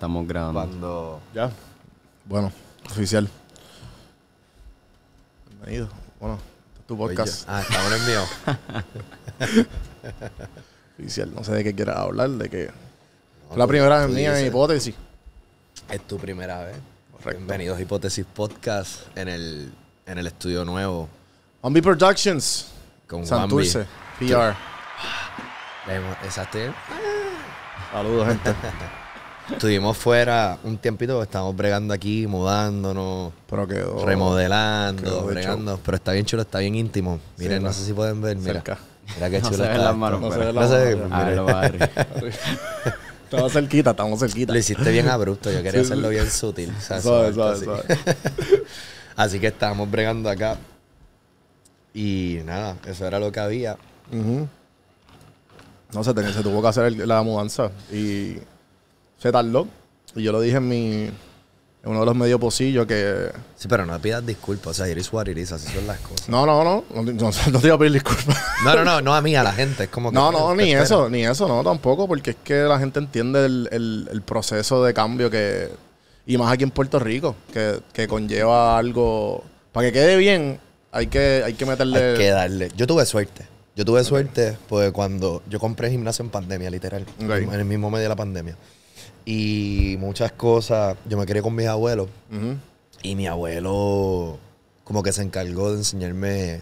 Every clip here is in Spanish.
Estamos grabando. Ya. Bueno, oficial. Bienvenido. Bueno, este tu podcast. Ah, estamos en mío. oficial, no sé de qué quieras hablar, de qué. la primera vez mía en hipótesis. Es tu primera vez. Correcto. Bienvenidos a Hipótesis Podcast en el, en el estudio nuevo. Ambi Productions. Con Santurce. PR. Exacto. Saludos, gente. Estuvimos fuera un tiempito, estamos bregando aquí, mudándonos, remodelando, bregando. Pero está bien chulo, está bien íntimo. Miren, no sé si pueden ver, mira. Cerca. Mira qué chulo. No se está. Las manos, no se ve las manos. Estamos cerquita, estamos cerquita. Lo hiciste bien abrupto, yo quería hacerlo bien sutil. así. que estábamos bregando acá. Y nada, eso era lo que había. No sé, se tuvo que hacer la mudanza. Y se tardó. Y yo lo dije en mi, en uno de los medios posillos que. Sí, pero no pidas disculpas. O sea, eres what así son las cosas. No, no, no. No, te iba a pedir disculpas. No, no, no, no a mí, a la gente. Es como que No, no, ni eso, ni eso, no, tampoco, porque es que la gente entiende el, el, proceso de cambio que. Y más aquí en Puerto Rico, que, conlleva algo. Para que quede bien, hay que, hay que meterle. Hay que darle. Yo tuve suerte. Yo tuve suerte porque cuando yo compré gimnasio en pandemia, literal. En el mismo medio de la pandemia y muchas cosas. Yo me crié con mis abuelos y mi abuelo como que se encargó de enseñarme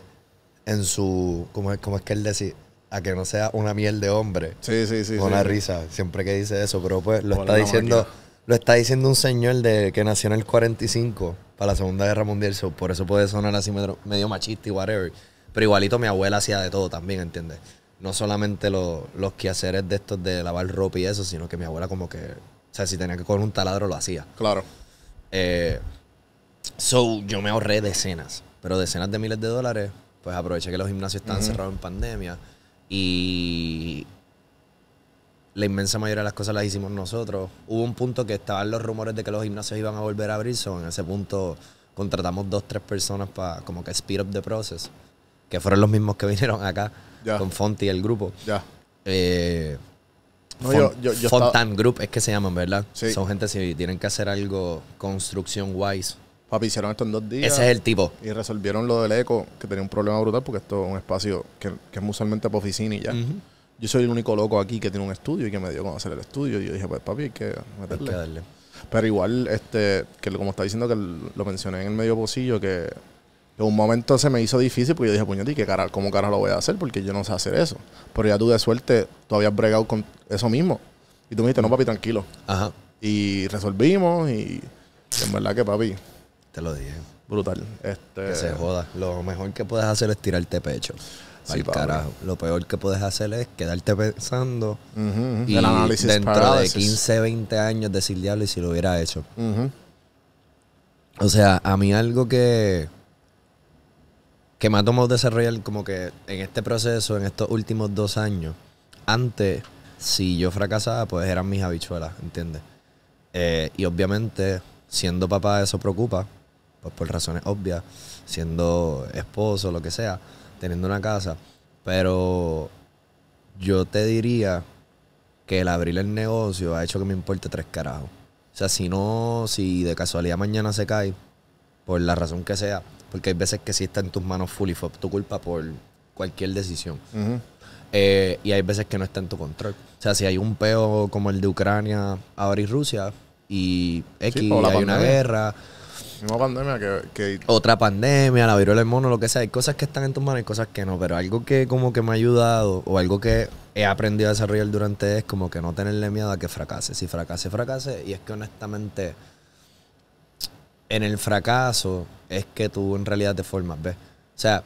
en su, ¿cómo es, es que él decía? A que no sea una miel de hombre. Sí, sí, sí. Con la risa, siempre que dice eso, pero pues lo está diciendo... Lo está diciendo un señor de que nació en el 45 para la Segunda Guerra Mundial, por eso puede sonar así medio, medio machista y whatever. Pero igualito mi abuela hacía de todo también, ¿entiendes? no solamente los quehaceres de estos de lavar ropa y eso, sino que mi abuela como que, o sea, si tenía que coger un taladro lo hacía. Claro. Eh, so, yo me ahorré decenas, pero decenas de miles de dólares, pues aproveché que los gimnasios estaban cerrados en pandemia y la inmensa mayoría de las cosas las hicimos nosotros. Hubo un punto que estaban los rumores de que los gimnasios iban a volver a abrir, so, en ese punto contratamos dos, tres personas para como que speed up the process, que fueron los mismos que vinieron acá con Fonti, el grupo. Ya. Eh, Group es que se llaman, ¿verdad? Son gente si tienen que hacer algo construcción wise. Papi, hicieron esto en dos días. Ese es el tipo. Y resolvieron lo del eco, que tenía un problema brutal porque esto es un espacio que, es usualmente para oficina y ya. Yo soy el único loco aquí que tiene un estudio y que me dio con hacer el estudio. Y yo dije, pues papi, hay que meterle. Pero igual, este, que como está diciendo que lo mencioné en el medio pocillo, que en un momento se me hizo difícil porque yo dije, puñetí, ¿qué cara, ¿cómo carajo lo voy a hacer? Porque yo no sé hacer eso. Pero ya tú de suerte, tú habías bregado con eso mismo. Y tú me dijiste, no, papi, tranquilo. Ajá. Y resolvimos y, en verdad que, papi. Te lo dije. Brutal. Este... Que se joda. Lo mejor que puedes hacer es tirarte pecho. Sí, carajo. Lo peor que puedes hacer es quedarte pensando y El análisis dentro de 15, 20 años decir diablo y si lo hubiera hecho. O sea, a mí algo que que me ha tomado desarrollar como que en este proceso, en estos últimos dos años, antes, si yo fracasaba, pues eran mis habichuelas, ¿entiendes? Eh, y obviamente, siendo papá, eso preocupa, pues por razones obvias, siendo esposo, lo que sea, teniendo una casa. Pero yo te diría que el abrir el negocio ha hecho que me importe tres carajos. O sea, si no, si de casualidad mañana se cae, por la razón que sea, porque hay veces que sí está en tus manos full y fue tu culpa por cualquier decisión. Eh, y hay veces que no está en tu control. O sea, si hay un peo como el de Ucrania ahora y Rusia y X, hay una guerra. Una pandemia que, Otra pandemia, la viruela del mono, lo que sea. Hay cosas que están en tus manos y cosas que no. Pero algo que como que me ha ayudado o algo que he aprendido a desarrollar durante es como que no tenerle miedo a que fracase. Si fracase, fracase. Y es que honestamente en el fracaso es que tú en realidad te formas, ¿ves? O sea,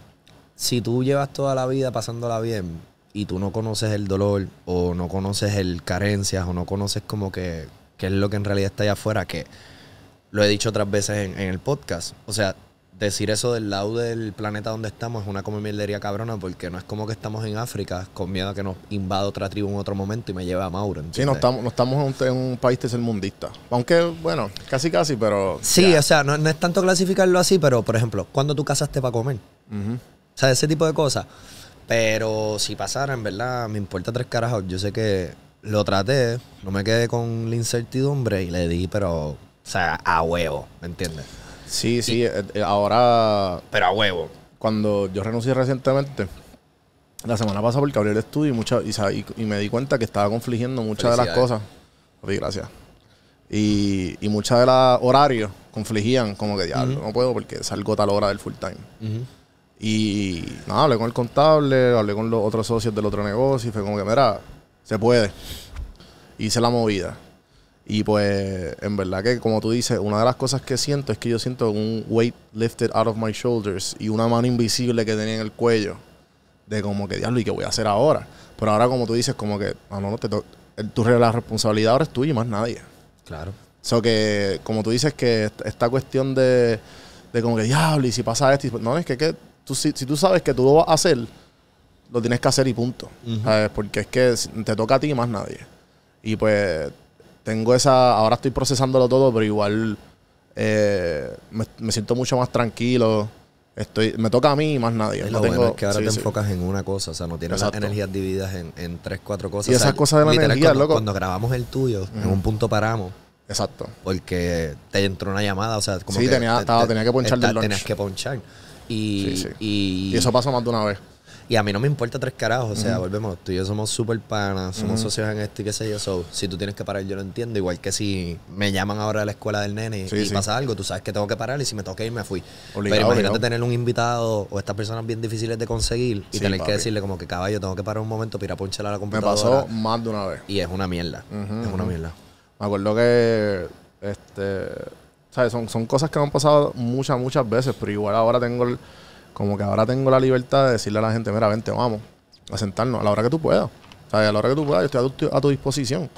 si tú llevas toda la vida pasándola bien y tú no conoces el dolor o no conoces el carencias o no conoces como que qué es lo que en realidad está allá afuera, que lo he dicho otras veces en, en el podcast, o sea, decir eso del lado del planeta donde estamos es una como cabrona porque no es como que estamos en África con miedo a que nos invada otra tribu en otro momento y me lleve a Mauro. ¿entiendes? Sí, no estamos, no estamos en, un, país país tercermundista. Aunque, bueno, casi casi, pero... Sí, o sea, no, es tanto clasificarlo así, pero, por ejemplo, cuando tú casaste para comer? O sea, ese tipo de cosas. Pero si pasara, en verdad, me importa tres carajos. Yo sé que lo traté, no me quedé con la incertidumbre y le di, pero, o sea, a huevo, ¿me entiendes? Sí, sí, eh, eh, ahora... Pero a huevo. Cuando yo renuncié recientemente, la semana pasada porque abrí el estudio y, mucha, y, me di cuenta que estaba confligiendo muchas de las cosas. gracias. Y, y muchas de las horarios confligían, como que diablo, no puedo porque salgo tal hora del full time. Y hablé con el contable, hablé con los otros socios del otro negocio y fue como que, mira, se puede. Hice la movida. Y pues, en verdad que, como tú dices, una de las cosas que siento es que yo siento un weight lifted out of my shoulders y una mano invisible que tenía en el cuello. De como que, diablo, ¿y qué voy a hacer ahora? Pero ahora, como tú dices, como que, ah, no, no, te eh, tu la responsabilidad ahora es tuya y más nadie. Claro. So que, como tú dices, que esta cuestión de, como que, diablo, y si pasa esto, pues, no, es que, tú, si, tú sabes que tú lo vas a hacer, lo tienes que hacer y punto. Porque es que te toca a ti y más nadie. Y pues tengo esa, ahora estoy procesándolo todo, pero igual eh, me, siento mucho más tranquilo. Estoy, me toca a mí y más nadie. lo es que ahora te enfocas en una cosa, o sea, no tienes las energías divididas en, en, tres, cuatro cosas. Y esas cosas de la energía, cuando, loco. Cuando grabamos el tuyo, en un punto paramos. Exacto. Porque te entró una llamada, o sea, como que. tenía, que ponchar del que ponchar. Y, y, eso pasó más de una vez. Y a mí no me importa tres carajos, o sea, volvemos, tú y yo somos súper panas, somos socios en esto y qué sé yo, so, si tú tienes que parar, yo lo entiendo, igual que si me llaman ahora a la escuela del nene y pasa algo, tú sabes que tengo que parar y si me toca ir, me fui. Pero imagínate tener un invitado o estas personas bien difíciles de conseguir y tener que decirle como que caballo, tengo que parar un momento pira, a la computadora. Me pasó más de una vez. Y es una mierda, es una mierda. Me acuerdo que, este, ¿sabes? Son, son cosas que me han pasado muchas, muchas veces, pero igual ahora tengo... El, como que ahora tengo la libertad de decirle a la gente, mira, vente, vamos, a sentarnos a la hora que tú puedas. O sea, a la hora que tú puedas, yo estoy a tu, disposición.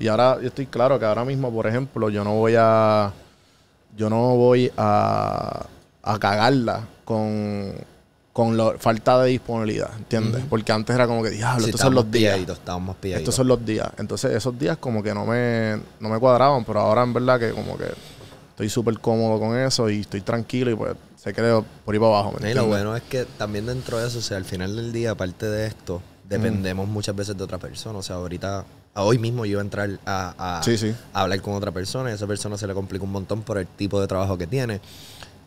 Y ahora yo estoy claro que ahora mismo, por ejemplo, yo no voy a. Yo no voy a, a cagarla con, con la falta de disponibilidad, ¿entiendes? Porque antes era como que, diablo, estos son los días. Estos son los días. Entonces, esos días como que no me, no me cuadraban, pero ahora en verdad que como que estoy súper cómodo con eso y estoy tranquilo y pues se creó por ahí para abajo. y lo bueno es que también dentro de eso, o sea, al final del día, aparte de esto, dependemos muchas veces de otra persona. O sea, ahorita, hoy mismo yo iba a entrar a, hablar con otra persona y a esa persona se le complica un montón por el tipo de trabajo que tiene.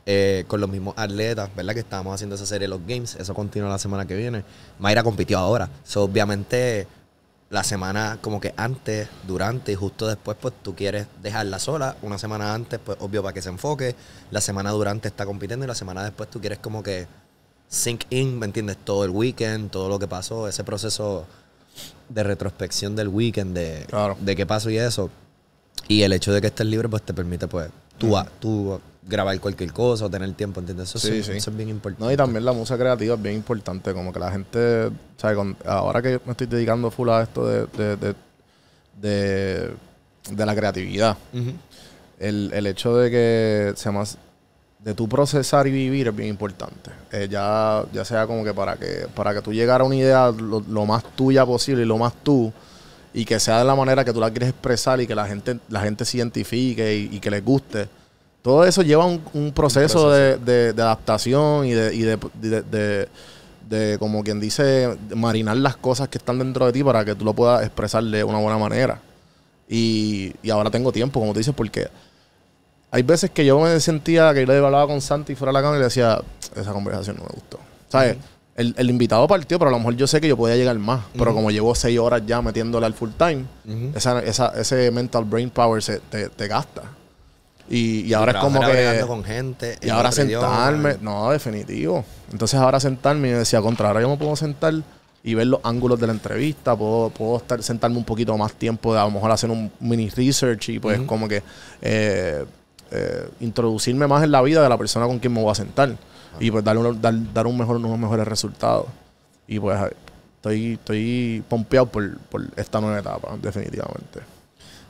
Eh, con los mismos atletas, ¿verdad? Que estábamos haciendo esa serie de los games. Eso continúa la semana que viene. Mayra compitió ahora. So, obviamente la semana como que antes, durante y justo después, pues tú quieres dejarla sola. Una semana antes, pues obvio para que se enfoque. La semana durante está compitiendo y la semana después tú quieres como que sink in, ¿me entiendes? Todo el weekend, todo lo que pasó, ese proceso de retrospección del weekend, de, de qué pasó y eso. Y el hecho de que estés libre, pues te permite, pues, tú, a, tú grabar cualquier cosa o tener tiempo, ¿entiendes? Eso, sí, eso es bien importante. No, y también la música creativa es bien importante, como que la gente, ¿sabes? ahora que me estoy dedicando full a esto de, de, de, la creatividad, el, hecho de que sea más de tu procesar y vivir es bien importante. Eh, ya, ya sea como que para que para que tú llegara a una idea lo, más tuya posible y lo más tú, y que sea de la manera que tú la quieres expresar y que la gente, la gente se identifique y que les guste todo eso lleva un, proceso, De, adaptación y, de, como quien dice, marinar las cosas que están dentro de ti para que tú lo puedas expresar de una buena manera. Y, ahora tengo tiempo, como te dices, porque hay veces que yo me sentía que yo le hablaba con Santi fuera de la cama y le decía, esa conversación no me gustó. ¿Sabes? el, invitado partió, pero a lo mejor yo sé que yo podía llegar más. Pero como llevo seis horas ya metiéndole al full time, ese mental brain power se, te, te gasta. Y, ahora es como que. Y ahora sentarme. no, definitivo. Entonces ahora sentarme y decía, contra, ahora yo me puedo sentar y ver los ángulos de la entrevista. Puedo, estar, sentarme un poquito más tiempo de a lo mejor hacer un mini research y pues como que eh, eh, introducirme más en la vida de la persona con quien me voy a sentar. Ah. Y pues darle dar, un mejor, unos mejores resultados. Y pues estoy, estoy pompeado por, por esta nueva etapa, definitivamente.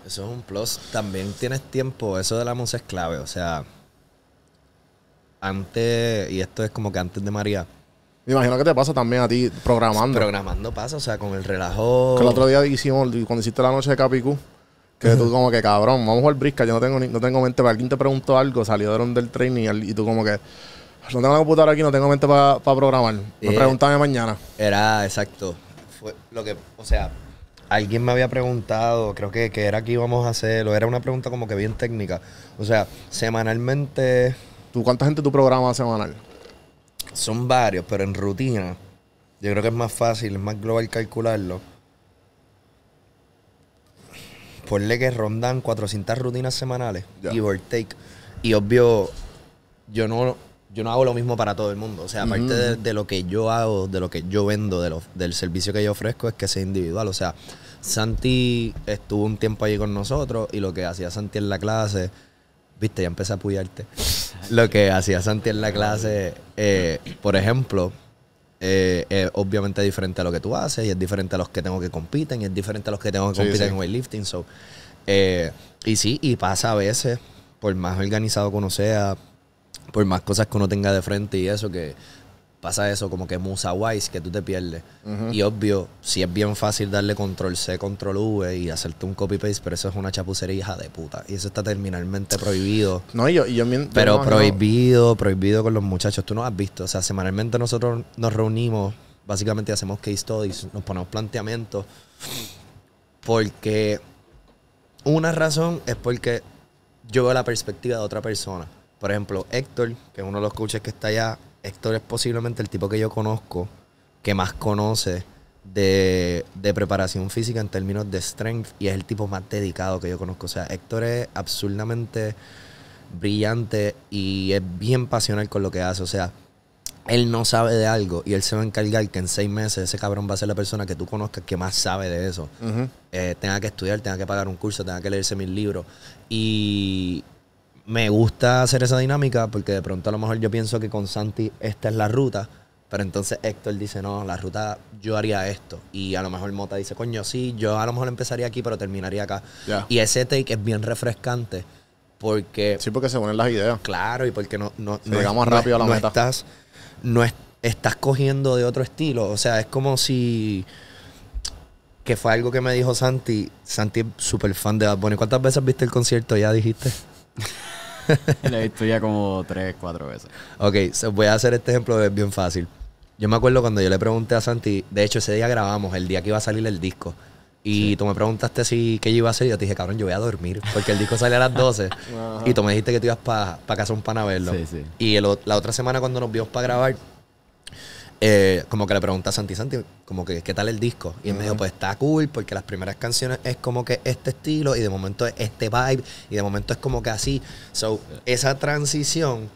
Eso es un plus. También tienes tiempo. Eso de la música es clave. O sea, antes, y esto es como que antes de María. Me imagino que te pasa también a ti programando. Programando pasa, o sea, con el relajo. Que el otro día hicimos, cuando hiciste la noche de Capicú, que tú como que cabrón, vamos a jugar brisca, yo no tengo, ni, no tengo mente para alguien te preguntó algo, salió del training y, tú como que no tengo la computadora aquí, no tengo mente para programar. Me preguntame mañana. Era exacto. Fue lo que, o sea, alguien me había preguntado, creo que, era que íbamos a hacerlo, era una pregunta como que bien técnica. O sea, semanalmente... ¿Tú cuánta gente tu programa semanal? Son varios, pero en rutina. Yo creo que es más fácil, es más global calcularlo. Ponle que rondan 400 rutinas semanales, y give take. Y obvio, yo no yo no hago lo mismo para todo el mundo. O sea, aparte de, lo que yo hago, de lo que yo vendo, de lo, del servicio que yo ofrezco, es que sea individual. O sea, Santi estuvo un tiempo allí con nosotros y lo que hacía Santi en la clase, viste, ya empecé a apoyarte. lo que hacía Santi en la clase, eh, por ejemplo, eh, es obviamente diferente a lo que tú haces y es diferente a los que tengo que compiten y es diferente a los que tengo que compiten en weightlifting. Eh, y sí, y pasa a veces, por más organizado que uno sea, por más cosas que uno tenga de frente y eso, que pasa eso, como que musa wise, que tú te pierdes. Y obvio, si es bien fácil darle control C, control V y hacerte un copy paste, pero eso es una chapucería hija de puta. Y eso está terminalmente prohibido. No, yo, yo, yo Pero prohibido, prohibido con los muchachos. Tú no has visto. O sea, semanalmente nosotros nos reunimos, básicamente hacemos case studies, nos ponemos planteamientos. Porque una razón es porque yo veo la perspectiva de otra persona. Por ejemplo, Héctor, que es uno de los coaches que está allá, Héctor es posiblemente el tipo que yo conozco que más conoce de, preparación física en términos de strength y es el tipo más dedicado que yo conozco. O sea, Héctor es absolutamente brillante y es bien pasional con lo que hace. O sea, él no sabe de algo y él se va a encargar que en seis meses ese cabrón va a ser la persona que tú conozcas que más sabe de eso. Eh, tenga que estudiar, tenga que pagar un curso, tenga que leerse mil libros. Y, me gusta hacer esa dinámica porque de pronto a lo mejor yo pienso que con Santi esta es la ruta, pero entonces Héctor dice, no, la ruta yo haría esto. Y a lo mejor Mota dice, coño, sí, yo a lo mejor empezaría aquí, pero terminaría acá. Y ese take es bien refrescante porque... Sí, porque se ponen las ideas. Claro, y porque no... no, llegamos rápido a la meta. Estás, no estás cogiendo de otro estilo. O sea, es como si que fue algo que me dijo Santi. Santi es súper fan de Bad Bunny. ¿Cuántas veces viste el concierto? Ya dijiste. la he visto ya como tres, cuatro veces. Ok, voy a hacer este ejemplo, bien fácil. Yo me acuerdo cuando yo le pregunté a Santi, de hecho ese día grabamos, el día que iba a salir el disco. Y tú me preguntaste si qué yo iba a hacer. Y yo te dije, cabrón, yo voy a dormir. Porque el disco sale a las 12. y tú me dijiste que tú ibas para pa casa un pan a verlo. Y la otra semana cuando nos vimos para grabar, eh, como que le pregunté a Santi Santi, como que, ¿qué tal el disco? Y él me dijo, pues está cool, porque las primeras canciones es como que este estilo, y de momento es este vibe, y de momento es como que así. So, esa transición.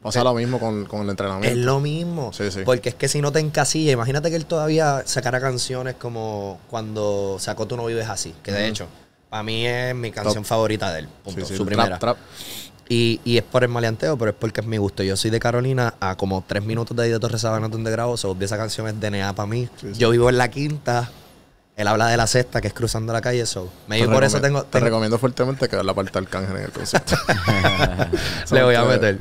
Pasa lo eh, mismo con, el entrenamiento. Es lo mismo. Porque es que si no te encasilla, imagínate que él todavía sacara canciones como cuando sacó Tú no vives así, que de hecho, para mí es mi canción favorita de él. su primera. Y, es por el maleanteo, pero es porque es mi gusto. Yo soy de Carolina, a como tres minutos de ahí de Torres Sabana, donde grabo. esa canción es DNA para mí. Yo vivo en la quinta. Él habla de la sexta, que es cruzando la calle. eso Me por eso tengo, Te recomiendo fuertemente que la parte del cáncer en el concierto. Le voy a meter.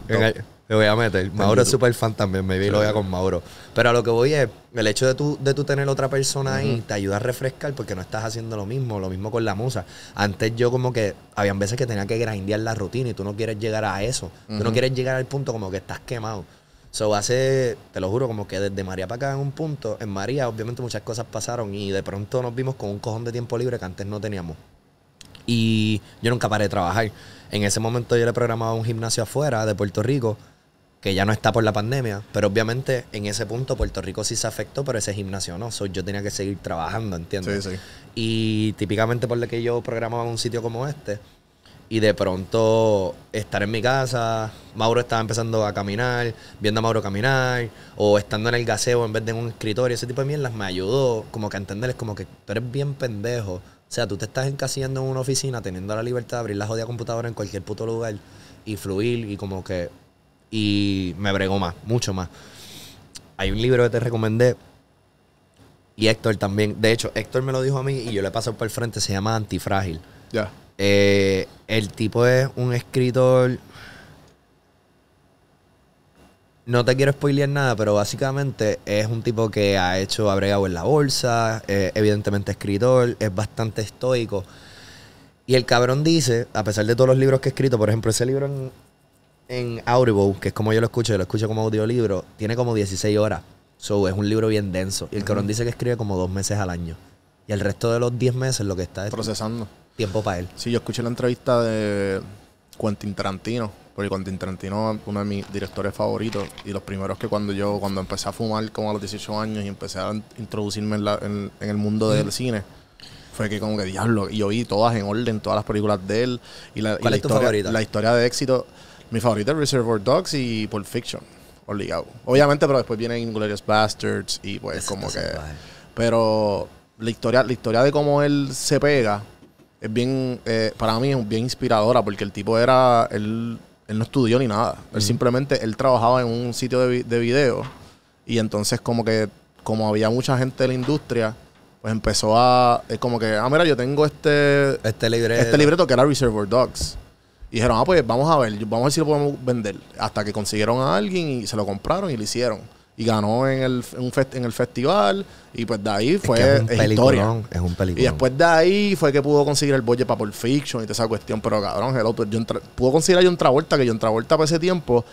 Me voy a meter. Mauro es súper fan también, me vi lo voy con Mauro. Pero a lo que voy es, el hecho de tú, de tener otra persona ahí te ayuda a refrescar porque no estás haciendo lo mismo, lo mismo con la musa. Antes yo como que, habían veces que tenía que grindear la rutina y tú no quieres llegar a eso. Tú no quieres llegar al punto como que estás quemado. So hace, te lo juro, como que desde María para acá en un punto, en María obviamente muchas cosas pasaron y de pronto nos vimos con un cojón de tiempo libre que antes no teníamos. Y yo nunca paré de trabajar. En ese momento yo le programaba un gimnasio afuera de Puerto Rico que ya no está por la pandemia, pero obviamente en ese punto Puerto Rico sí se afectó, pero ese gimnasio no, yo tenía que seguir trabajando, ¿entiendes? Sí, sí. Y típicamente por lo que yo programaba un sitio como este, y de pronto estar en mi casa, Mauro estaba empezando a caminar, viendo a Mauro caminar, o estando en el gaseo en vez de en un escritorio, ese tipo de mierdas me ayudó como que a entenderles como que tú eres bien pendejo. O sea, tú te estás encasillando en una oficina, teniendo la libertad de abrir la jodida computadora en cualquier puto lugar y fluir y como que y me bregó más, mucho más. Hay un libro que te recomendé y Héctor también. De hecho, Héctor me lo dijo a mí y yo le paso por el frente. Se llama Antifrágil. Ya. Eh, el tipo es un escritor. No te quiero spoilear nada, pero básicamente es un tipo que ha hecho, abregado en la bolsa, evidentemente escritor, es bastante estoico. Y el cabrón dice, a pesar de todos los libros que he escrito, por ejemplo, ese libro en, en Audible, que es como yo lo escucho, yo lo escucho como audiolibro, tiene como 16 horas. So, es un libro bien denso. Y el corón dice que escribe como dos meses al año. Y el resto de los 10 meses lo que está es procesando. Tiempo para él. Sí, yo escuché la entrevista de Quentin Tarantino, porque Quentin Tarantino es uno de mis directores favoritos. Y los primeros que cuando yo, cuando empecé a fumar como a los 18 años y empecé a introducirme en, la, en, el mundo del cine, fue que como que diablo. Y oí todas en orden, todas las películas de él. Y la, ¿Cuál tu historia, La historia de éxito mi favorita es Reservoir Dogs y Pulp Fiction, obligado. Obviamente, pero después vienen Inglorious Bastards y pues como que... Pero la historia, la historia de cómo él se pega es bien, eh, para mí es bien inspiradora porque el tipo era, él, él no estudió ni nada. Él simplemente, él trabajaba en un sitio de, de video y entonces como que, como había mucha gente de la industria, pues empezó a, es como que, ah, mira, yo tengo este... Este libreto. Este libreto que era Reservoir Dogs. Y dijeron, ah, pues vamos a ver, vamos a ver si lo podemos vender. Hasta que consiguieron a alguien y se lo compraron y lo hicieron. Y ganó en el, el festival. Y pues de ahí fue es, es, un Es un peligro Y después de ahí fue que pudo conseguir el boy para Pulp Fiction y toda esa cuestión. Pero cabrón, el pues, otro, pudo conseguir a John Travolta, que John Travolta para ese tiempo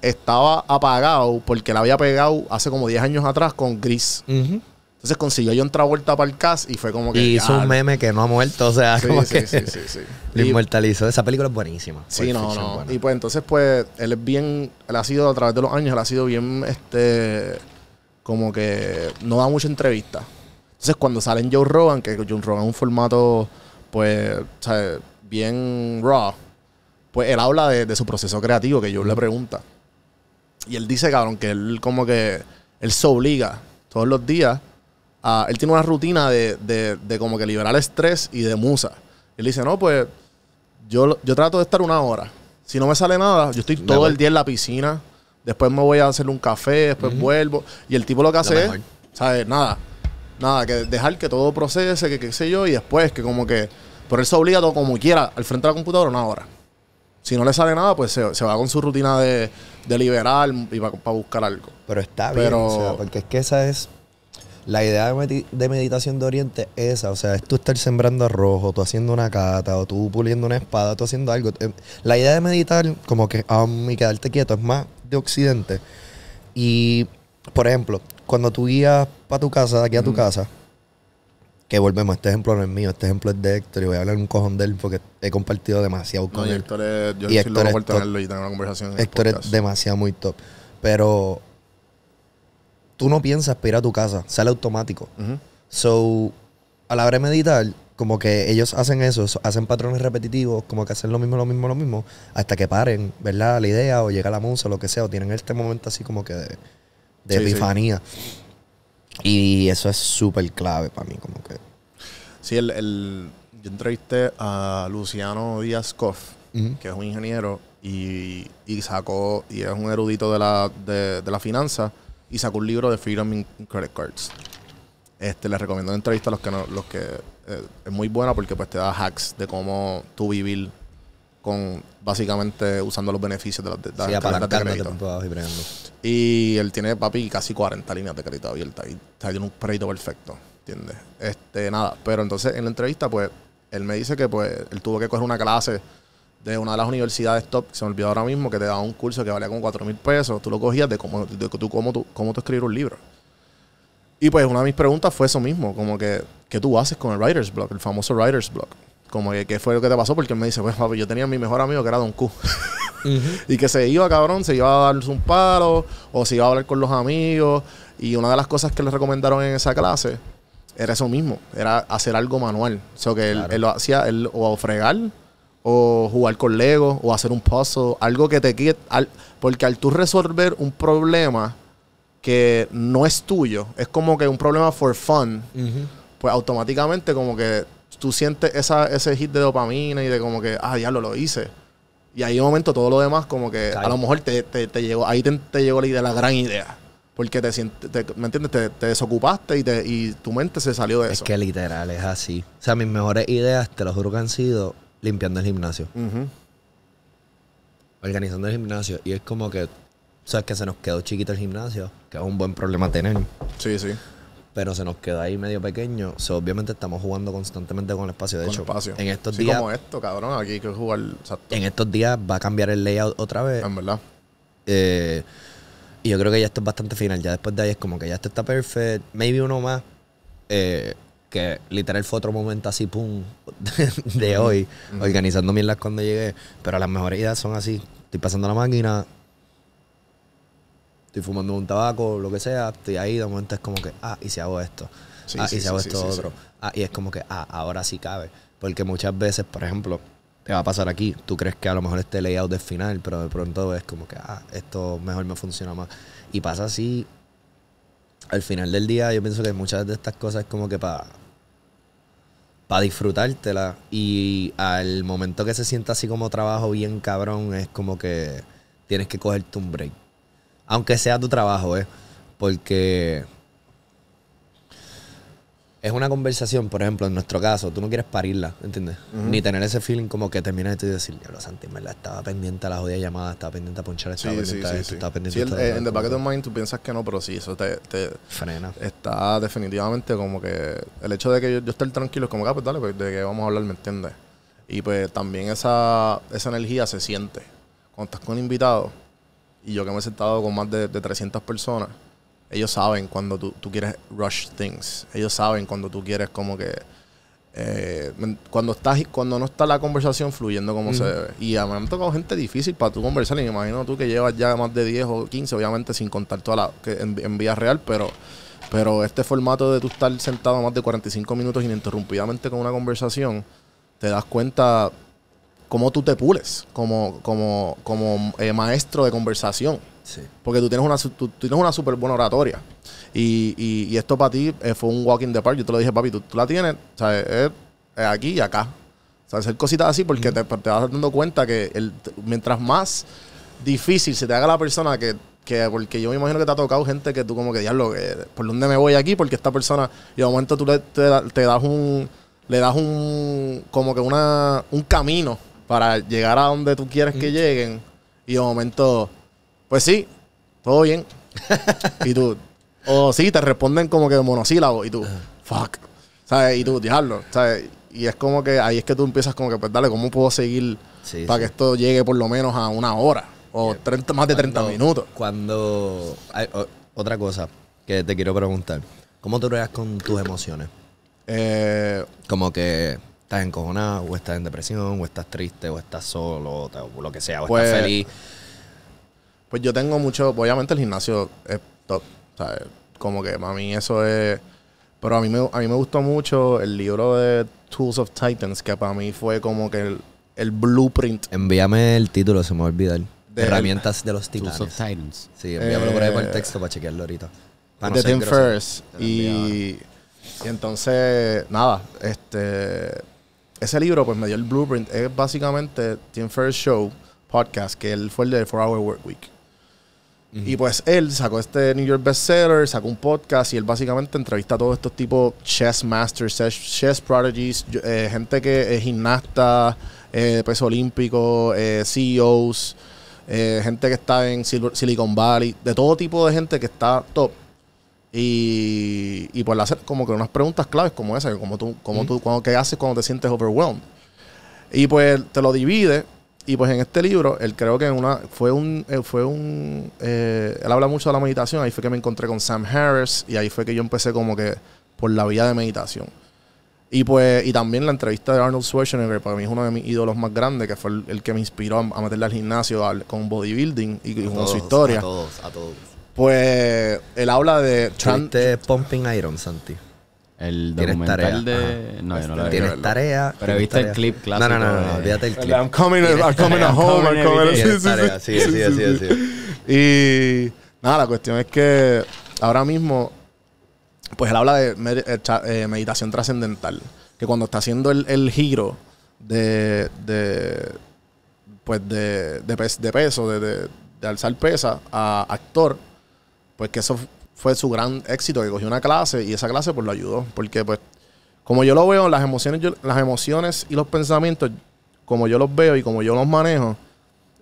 estaba apagado porque la había pegado hace como 10 años atrás con Gris. Uh entonces consiguió entrar vuelta para el cast y fue como que. Y hizo un meme que no ha muerto, o sea, como que sí, sí, sí, Lo inmortalizó. Esa película es buenísima. Sí, no, no. Y pues entonces, pues, él es bien. Él ha sido, a través de los años, él ha sido bien, este. Como que no da mucha entrevista. Entonces, cuando sale en Joe Rogan, que Joe Rogan es un formato, pues, ¿sabes? bien raw, pues él habla de, de su proceso creativo, que Joe le pregunta. Y él dice, cabrón, que él como que. Él se obliga todos los días él tiene una rutina de, como que liberar estrés y de musa. Él dice, no, pues yo, yo trato de estar una hora. Si no me sale nada, yo estoy todo el día en la piscina. Después me voy a hacer un café, después vuelvo. Y el tipo lo que hace es, ¿sabes? Nada. Nada, que dejar que todo procese, que qué sé yo, y después que como que... Por él se obliga todo como quiera al frente de la computadora una hora. Si no le sale nada, pues se, va con su rutina de, liberar y va para buscar algo. Pero está bien, porque es que esa es la idea de, meditación de Oriente es esa, o sea, es tú estar sembrando arroz, tú haciendo una cata, o tú puliendo una espada, tú haciendo algo. Em, la idea de meditar, como que a mi quedarte quieto, es más de Occidente. Y, por ejemplo, cuando tú guías para tu casa, de aquí a tu casa, que volvemos, este ejemplo no es mío, este ejemplo es de Héctor, y voy a hablar un cojón de él porque he compartido demasiado con él. Héctor y es Héctor es demasiado muy top. Pero tú no piensas para a tu casa, sale automático. So, a la hora de meditar, como que ellos hacen eso, hacen patrones repetitivos, como que hacen lo mismo, lo mismo, lo mismo, hasta que paren, ¿verdad? La idea, o llega la musa, o lo que sea, o tienen este momento así como que de, de epifanía. Y eso es súper clave para mí, como que. Sí, el, yo entrevisté a Luciano Díaz Coff, que es un ingeniero, y, y, sacó, y es un erudito de la, de la finanza y sacó un libro de Freedom in Credit Cards. Este, les recomiendo una entrevista a los que no, los que eh, es muy buena porque pues te da hacks de cómo tú vivir con básicamente usando los beneficios de las, de, de crédito. Y, él tiene, papi, casi 40 líneas de crédito abiertas. Y en un crédito perfecto, ¿entiendes? Este, nada, pero entonces en la entrevista, pues, él me dice que pues él tuvo que coger una clase de una de las universidades top, se me olvidó ahora mismo, que te daba un curso que valía como cuatro mil pesos, tú lo cogías de cómo, tú, cómo, tú, tú escribir un libro. Y pues una de mis preguntas fue eso mismo, como que, ¿qué tú haces con el writer's block, el famoso writer's block? Como que, ¿qué fue lo que te pasó? Porque él me dice, pues papi, yo tenía a mi mejor amigo que era Don Q. Y que se iba, cabrón, se iba a darles un paro, o se iba a hablar con los amigos. Y una de las cosas que le recomendaron en esa clase era eso mismo, era hacer algo manual. O sea, que él, lo hacía, él o a fregar, o jugar con Lego, o hacer un puzzle, algo que te quite. porque al tú resolver un problema que no es tuyo, es como que un problema for fun, pues automáticamente como que tú sientes esa, ese hit de dopamina y de como que, ah, ya lo hice. Y ahí un momento todo lo demás como que a lo mejor te, te, te llegó, ahí te, llegó la idea, la gran idea. Porque te, te ¿me entiendes? Te, desocupaste y, y tu mente se salió de eso. Es que literal, es así. O sea, mis mejores ideas, te lo juro que han sido limpiando el gimnasio. Organizando el gimnasio. Y es como que, ¿sabes que se nos quedó chiquito el gimnasio? Que es un buen problema tener. Sí, sí. Pero se nos quedó ahí medio pequeño. sea, obviamente estamos jugando constantemente con el espacio. De hecho, en estos sí, días. como esto, cabrón. Aquí hay que jugar. En estos días va a cambiar el layout otra vez. En verdad. Eh, y yo creo que ya esto es bastante final. Ya después de ahí es como que ya esto está perfecto. Maybe uno más. Eh, que literal fue otro momento así, pum, de, hoy, organizando organizando cuando llegué. Pero las mejores ideas son así. Estoy pasando la máquina, estoy fumando un tabaco, lo que sea, estoy ahí, de momento es como que, ah, y si hago esto, ah, y si hago esto otro, ah, y es como que, ah, ahora sí cabe. Porque muchas veces, por ejemplo, te va a pasar aquí, tú crees que a lo mejor este layout es final, pero de pronto es como que, ah, esto mejor me funciona más. Y pasa así, al final del día, yo pienso que muchas de estas cosas es como que para para disfrutártela. Y al momento que se sienta así como trabajo bien cabrón, es como que tienes que cogerte un break. Aunque sea tu trabajo, ¿eh? Porque es una conversación, por ejemplo, en nuestro caso, tú no quieres parirla, ¿entiendes? Ni tener ese feeling como que terminas esto y decir, diablo, Santi, me la estaba pendiente a la jodida llamada, estaba pendiente a ponchar, estaba sí, pendiente a esto, estaba pendiente a esto. En, The Back of the Mind tú piensas que no, pero sí, eso te, frena. Está definitivamente como que el hecho de que yo, esté tranquilo es como que, ah, pues dale, pues, de que vamos a hablar, ¿me entiendes? Y pues también esa, energía se siente. Cuando estás con invitados, y yo que me he sentado con más de, de 300 personas, ellos saben cuando tú, quieres rush things. Ellos saben cuando tú quieres como que... Eh, cuando estás cuando no está la conversación fluyendo como se debe. Y a mí me han tocado gente difícil para tú conversar. Y me imagino tú que llevas ya más de 10 o 15, obviamente sin contar toda la... Que en, vía real, pero... Pero este formato de tú estar sentado más de 45 minutos ininterrumpidamente con una conversación, te das cuenta cómo tú te pules como, como, como eh, maestro de conversación. Porque tú tienes una, tú, tienes una súper buena oratoria. Y, esto para ti eh, fue un walking the park. Yo te lo dije, papi, tú, la tienes, aquí y acá. sabes sea, hacer cositas así porque te, vas dando cuenta que mientras más difícil se te haga la persona que, porque yo me imagino que te ha tocado gente que tú como que diablo, eh, ¿por dónde me voy aquí? Porque esta persona, y de momento tú le, te, das un, le das un, como que una, un camino para llegar a donde tú quieres que lleguen. Y de momento pues sí, todo bien. y tú, o sí, te responden como que monosílabos y tú, fuck. ¿Sabes? Y tú, diablo. ¿Sabes? Y es como que ahí es que tú empiezas como que, pues dale, ¿cómo puedo seguir para que esto llegue por lo menos a una hora? O 30, más de 30 minutos. Cuando. Hay, otra cosa que te quiero preguntar. ¿Cómo te veas con tus emociones? Eh, como que estás encojonado, o estás en depresión, o estás triste, o estás solo, o, lo que sea, o estás pues, feliz. Pues yo tengo mucho, obviamente el gimnasio es top, sea, Como que para mí eso es... Pero a mí, me, a mí me gustó mucho el libro de Tools of Titans, que para mí fue como que el, blueprint. Envíame el título, se me va Herramientas de los titanes. of Titans. Sí, envíamelo por ahí el eh, texto para chequearlo ahorita. Ah, de Tim Y, entonces, nada, este... Ese libro pues me dio el blueprint. Es básicamente Tim First Show podcast, que él fue el de 4 Hour Work Week. Y pues él sacó este New York Best Seller, sacó un podcast y él básicamente entrevista a todos estos tipos chess masters, chess prodigies, eh, gente que es gimnasta, eh, peso olímpico, eh, CEOs, gente que está en Silicon Valley, de todo tipo de gente que está top. Y, y pues le hacer como que unas preguntas claves como esa, como tú, como tú, cuando ¿qué haces cuando te sientes overwhelmed? Y pues te lo divide y pues en este libro, él creo que una, fue un, eh, fue un, eh, él habla mucho de la meditación, ahí fue que me encontré con Sam Harris y ahí fue que yo empecé como que por la vía de meditación. Y pues, y también la entrevista de Arnold Schwarzenegger, para mí es uno de mis ídolos más grandes, que fue el, que me inspiró a, meterle al gimnasio con bodybuilding y, con su historia. A todos, a todos. Pues él habla de... Trans Pumping Iron, Santi. El documental de. No, yo no este, Tienes tarea. Pero viste el clip clásico. No, no, no, Fíjate el clip. I'm coming, I'm coming home. I'm Sí, sí, sí, sí. Y. Nada, la cuestión es que ahora mismo. Pues él habla de eh, eh, meditación trascendental. Que cuando está haciendo el, giro de. de pues de, de, peso, de, de alzar pesa a actor, pues que eso fue su gran éxito, que cogió una clase y esa clase pues lo ayudó. Porque pues, como yo lo veo, las emociones, las emociones y los pensamientos, como yo los veo y como yo los manejo,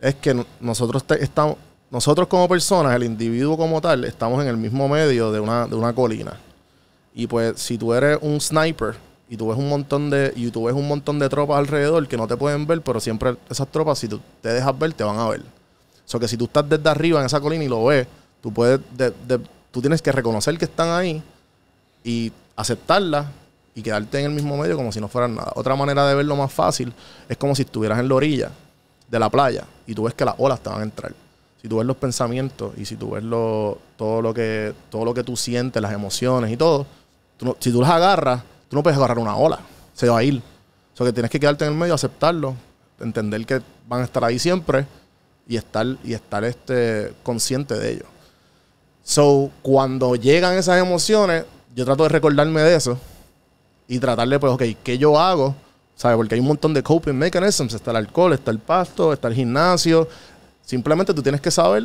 es que nosotros estamos, nosotros como personas, el individuo como tal, estamos en el mismo medio de una, de una colina. Y pues, si tú eres un sniper, y tú ves un montón de y tú ves un montón de tropas alrededor que no te pueden ver, pero siempre esas tropas si tú te dejas ver te van a ver. O que si tú estás desde arriba en esa colina y lo ves, tú puedes de, tú tienes que reconocer que están ahí y aceptarlas y quedarte en el mismo medio como si no fueran nada. Otra manera de verlo más fácil es como si estuvieras en la orilla de la playa y tú ves que las olas te van a entrar. Si tú ves los pensamientos y si tú ves lo, todo, lo que, todo lo que tú sientes, las emociones y todo, si tú las agarras, tú no puedes agarrar una ola, se va a ir. O sea que tienes que quedarte en el medio, aceptarlo, entender que van a estar ahí siempre y estar, y estar este, consciente de ello. So, cuando llegan esas emociones, yo trato de recordarme de eso y tratarle, pues, ok, ¿qué yo hago? ¿Sabes? Porque hay un montón de coping mechanisms. Está el alcohol, está el pasto, está el gimnasio. Simplemente tú tienes que saber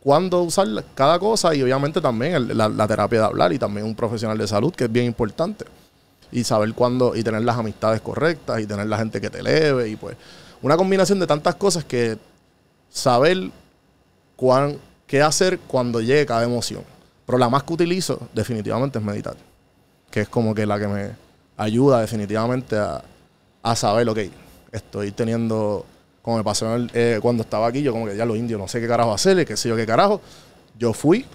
cuándo usar cada cosa y obviamente también la, la, terapia de hablar y también un profesional de salud, que es bien importante. Y saber cuándo y tener las amistades correctas y tener la gente que te eleve y pues una combinación de tantas cosas que saber cuán qué hacer cuando llegue cada emoción. Pero la más que utilizo definitivamente es meditar, que es como que la que me ayuda definitivamente a, a saber, ok, estoy teniendo, como me pasó eh, cuando estaba aquí, yo como que ya los indios no sé qué carajo hacer, qué sé yo qué carajo. Yo fui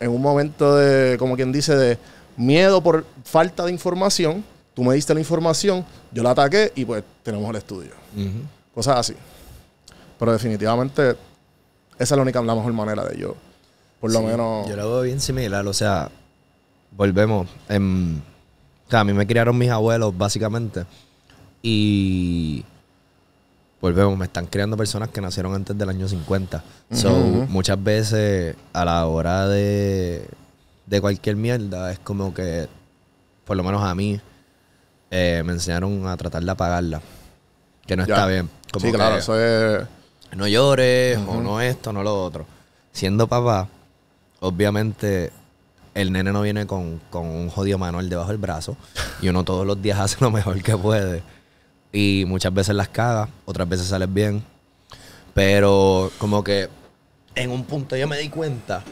en un momento de, como quien dice, de miedo por falta de información. Tú me diste la información, yo la ataqué y pues tenemos el estudio. Cosas así. Pero definitivamente esa es la única, la mejor manera de yo. Por lo menos. Yo lo veo bien similar, o sea, volvemos. Em, o sea, a mí me criaron mis abuelos, básicamente. Y. Volvemos, me están criando personas que nacieron antes del año 50. so, muchas veces a la hora de, de cualquier mierda, es como que, por lo menos a mí, eh, me enseñaron a tratar de apagarla. Que no está bien. sí, claro, eso es no llores, o no esto, no lo otro. Siendo papá, obviamente el nene no viene con, un jodido manual debajo del brazo y uno todos los días hace lo mejor que puede. Y muchas veces las caga otras veces sales bien. Pero como que en un punto yo me di cuenta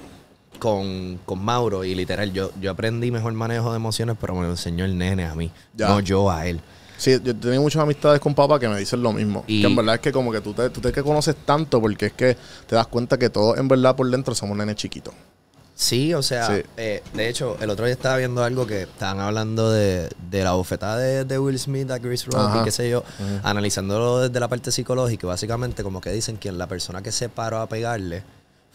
con, con Mauro y literal, yo, yo aprendí mejor manejo de emociones, pero me lo enseñó el nene a mí, no yo a él. Sí, yo tenía muchas amistades con papá que me dicen lo mismo. Y que en verdad es que como que tú te, conoces tanto porque es que te das cuenta que todos en verdad por dentro somos nenes chiquitos. Sí, o sea, eh, de hecho, el otro día estaba viendo algo que estaban hablando de, la bofetada de, de, Will Smith a Chris Rock y qué sé yo, analizándolo desde la parte psicológica, básicamente como que dicen que la persona que se paró a pegarle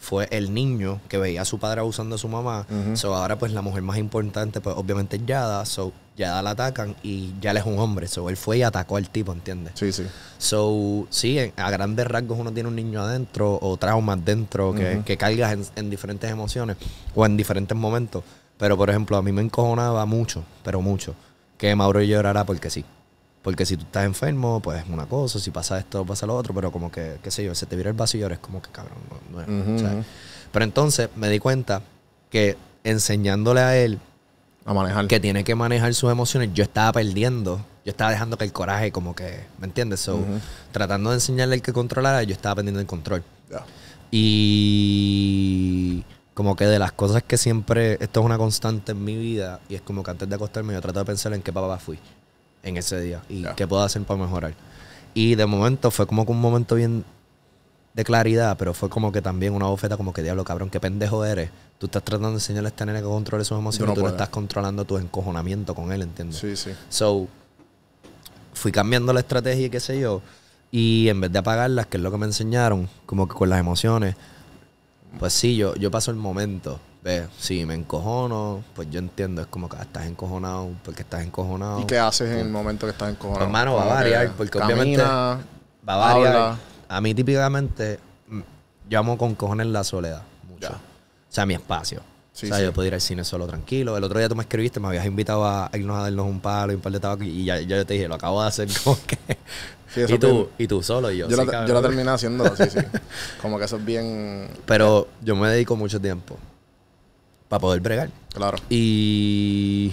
fue el niño que veía a su padre abusando a su mamá. so, ahora, pues, la mujer más importante, pues, obviamente es Yada. So, Yada la atacan y ya es un hombre. So, él fue y atacó al tipo, ¿entiendes? Sí, sí. So, sí, a grandes rasgos uno tiene un niño adentro o traumas dentro que, cargas en, en diferentes emociones o en diferentes momentos. Pero, por ejemplo, a mí me encojonaba mucho, pero mucho, que Mauro llorara porque sí. Porque si tú estás enfermo, pues es una cosa, si pasa esto, pasa lo otro, pero como que, qué sé yo, se te vira el vacío y es como que cabrón. Pero entonces me di cuenta que enseñándole a él a manejar. que tiene que manejar sus emociones, yo estaba perdiendo. Yo estaba dejando que el coraje, como que, ¿me entiendes? So, Tratando de enseñarle el que controlara, yo estaba perdiendo el control. Y como que de las cosas que siempre, esto es una constante en mi vida, y es como que antes de acostarme yo trato de pensar en qué papá fui en ese día y qué puedo hacer para mejorar. Y de momento fue como que un momento bien de claridad, pero fue como que también una bofeta como que diablo cabrón, qué pendejo eres. Tú estás tratando de enseñarle a este nene que controle sus emociones, Y tú no estás controlando tu encojonamiento con él, ¿entiendes? Sí, sí. So, fui cambiando la estrategia y qué sé yo. Y en vez de apagarlas, que es lo que me enseñaron, como que con las emociones, pues sí, yo, yo paso el momento. Ve, si me encojono, pues yo entiendo, es como que ah, estás encojonado, porque estás encojonado. ¿Y qué haces en el momento que estás encojonado? Hermano, va a variar, porque obviamente va a A mí típicamente, mm, yo amo con cojones la soledad, mucho. O sea, mi espacio. o sea, yo puedo ir al cine solo tranquilo. El otro día tú me escribiste, me habías invitado a irnos a darnos un palo y un par de tabacos. Y ya, yo te dije, lo acabo de hacer como que. y, tú, y tú solo y yo. Yo, lo terminé haciendo, sí, sí. Como que eso es bien. Pero yo me dedico mucho tiempo para poder bregar. Claro. Y.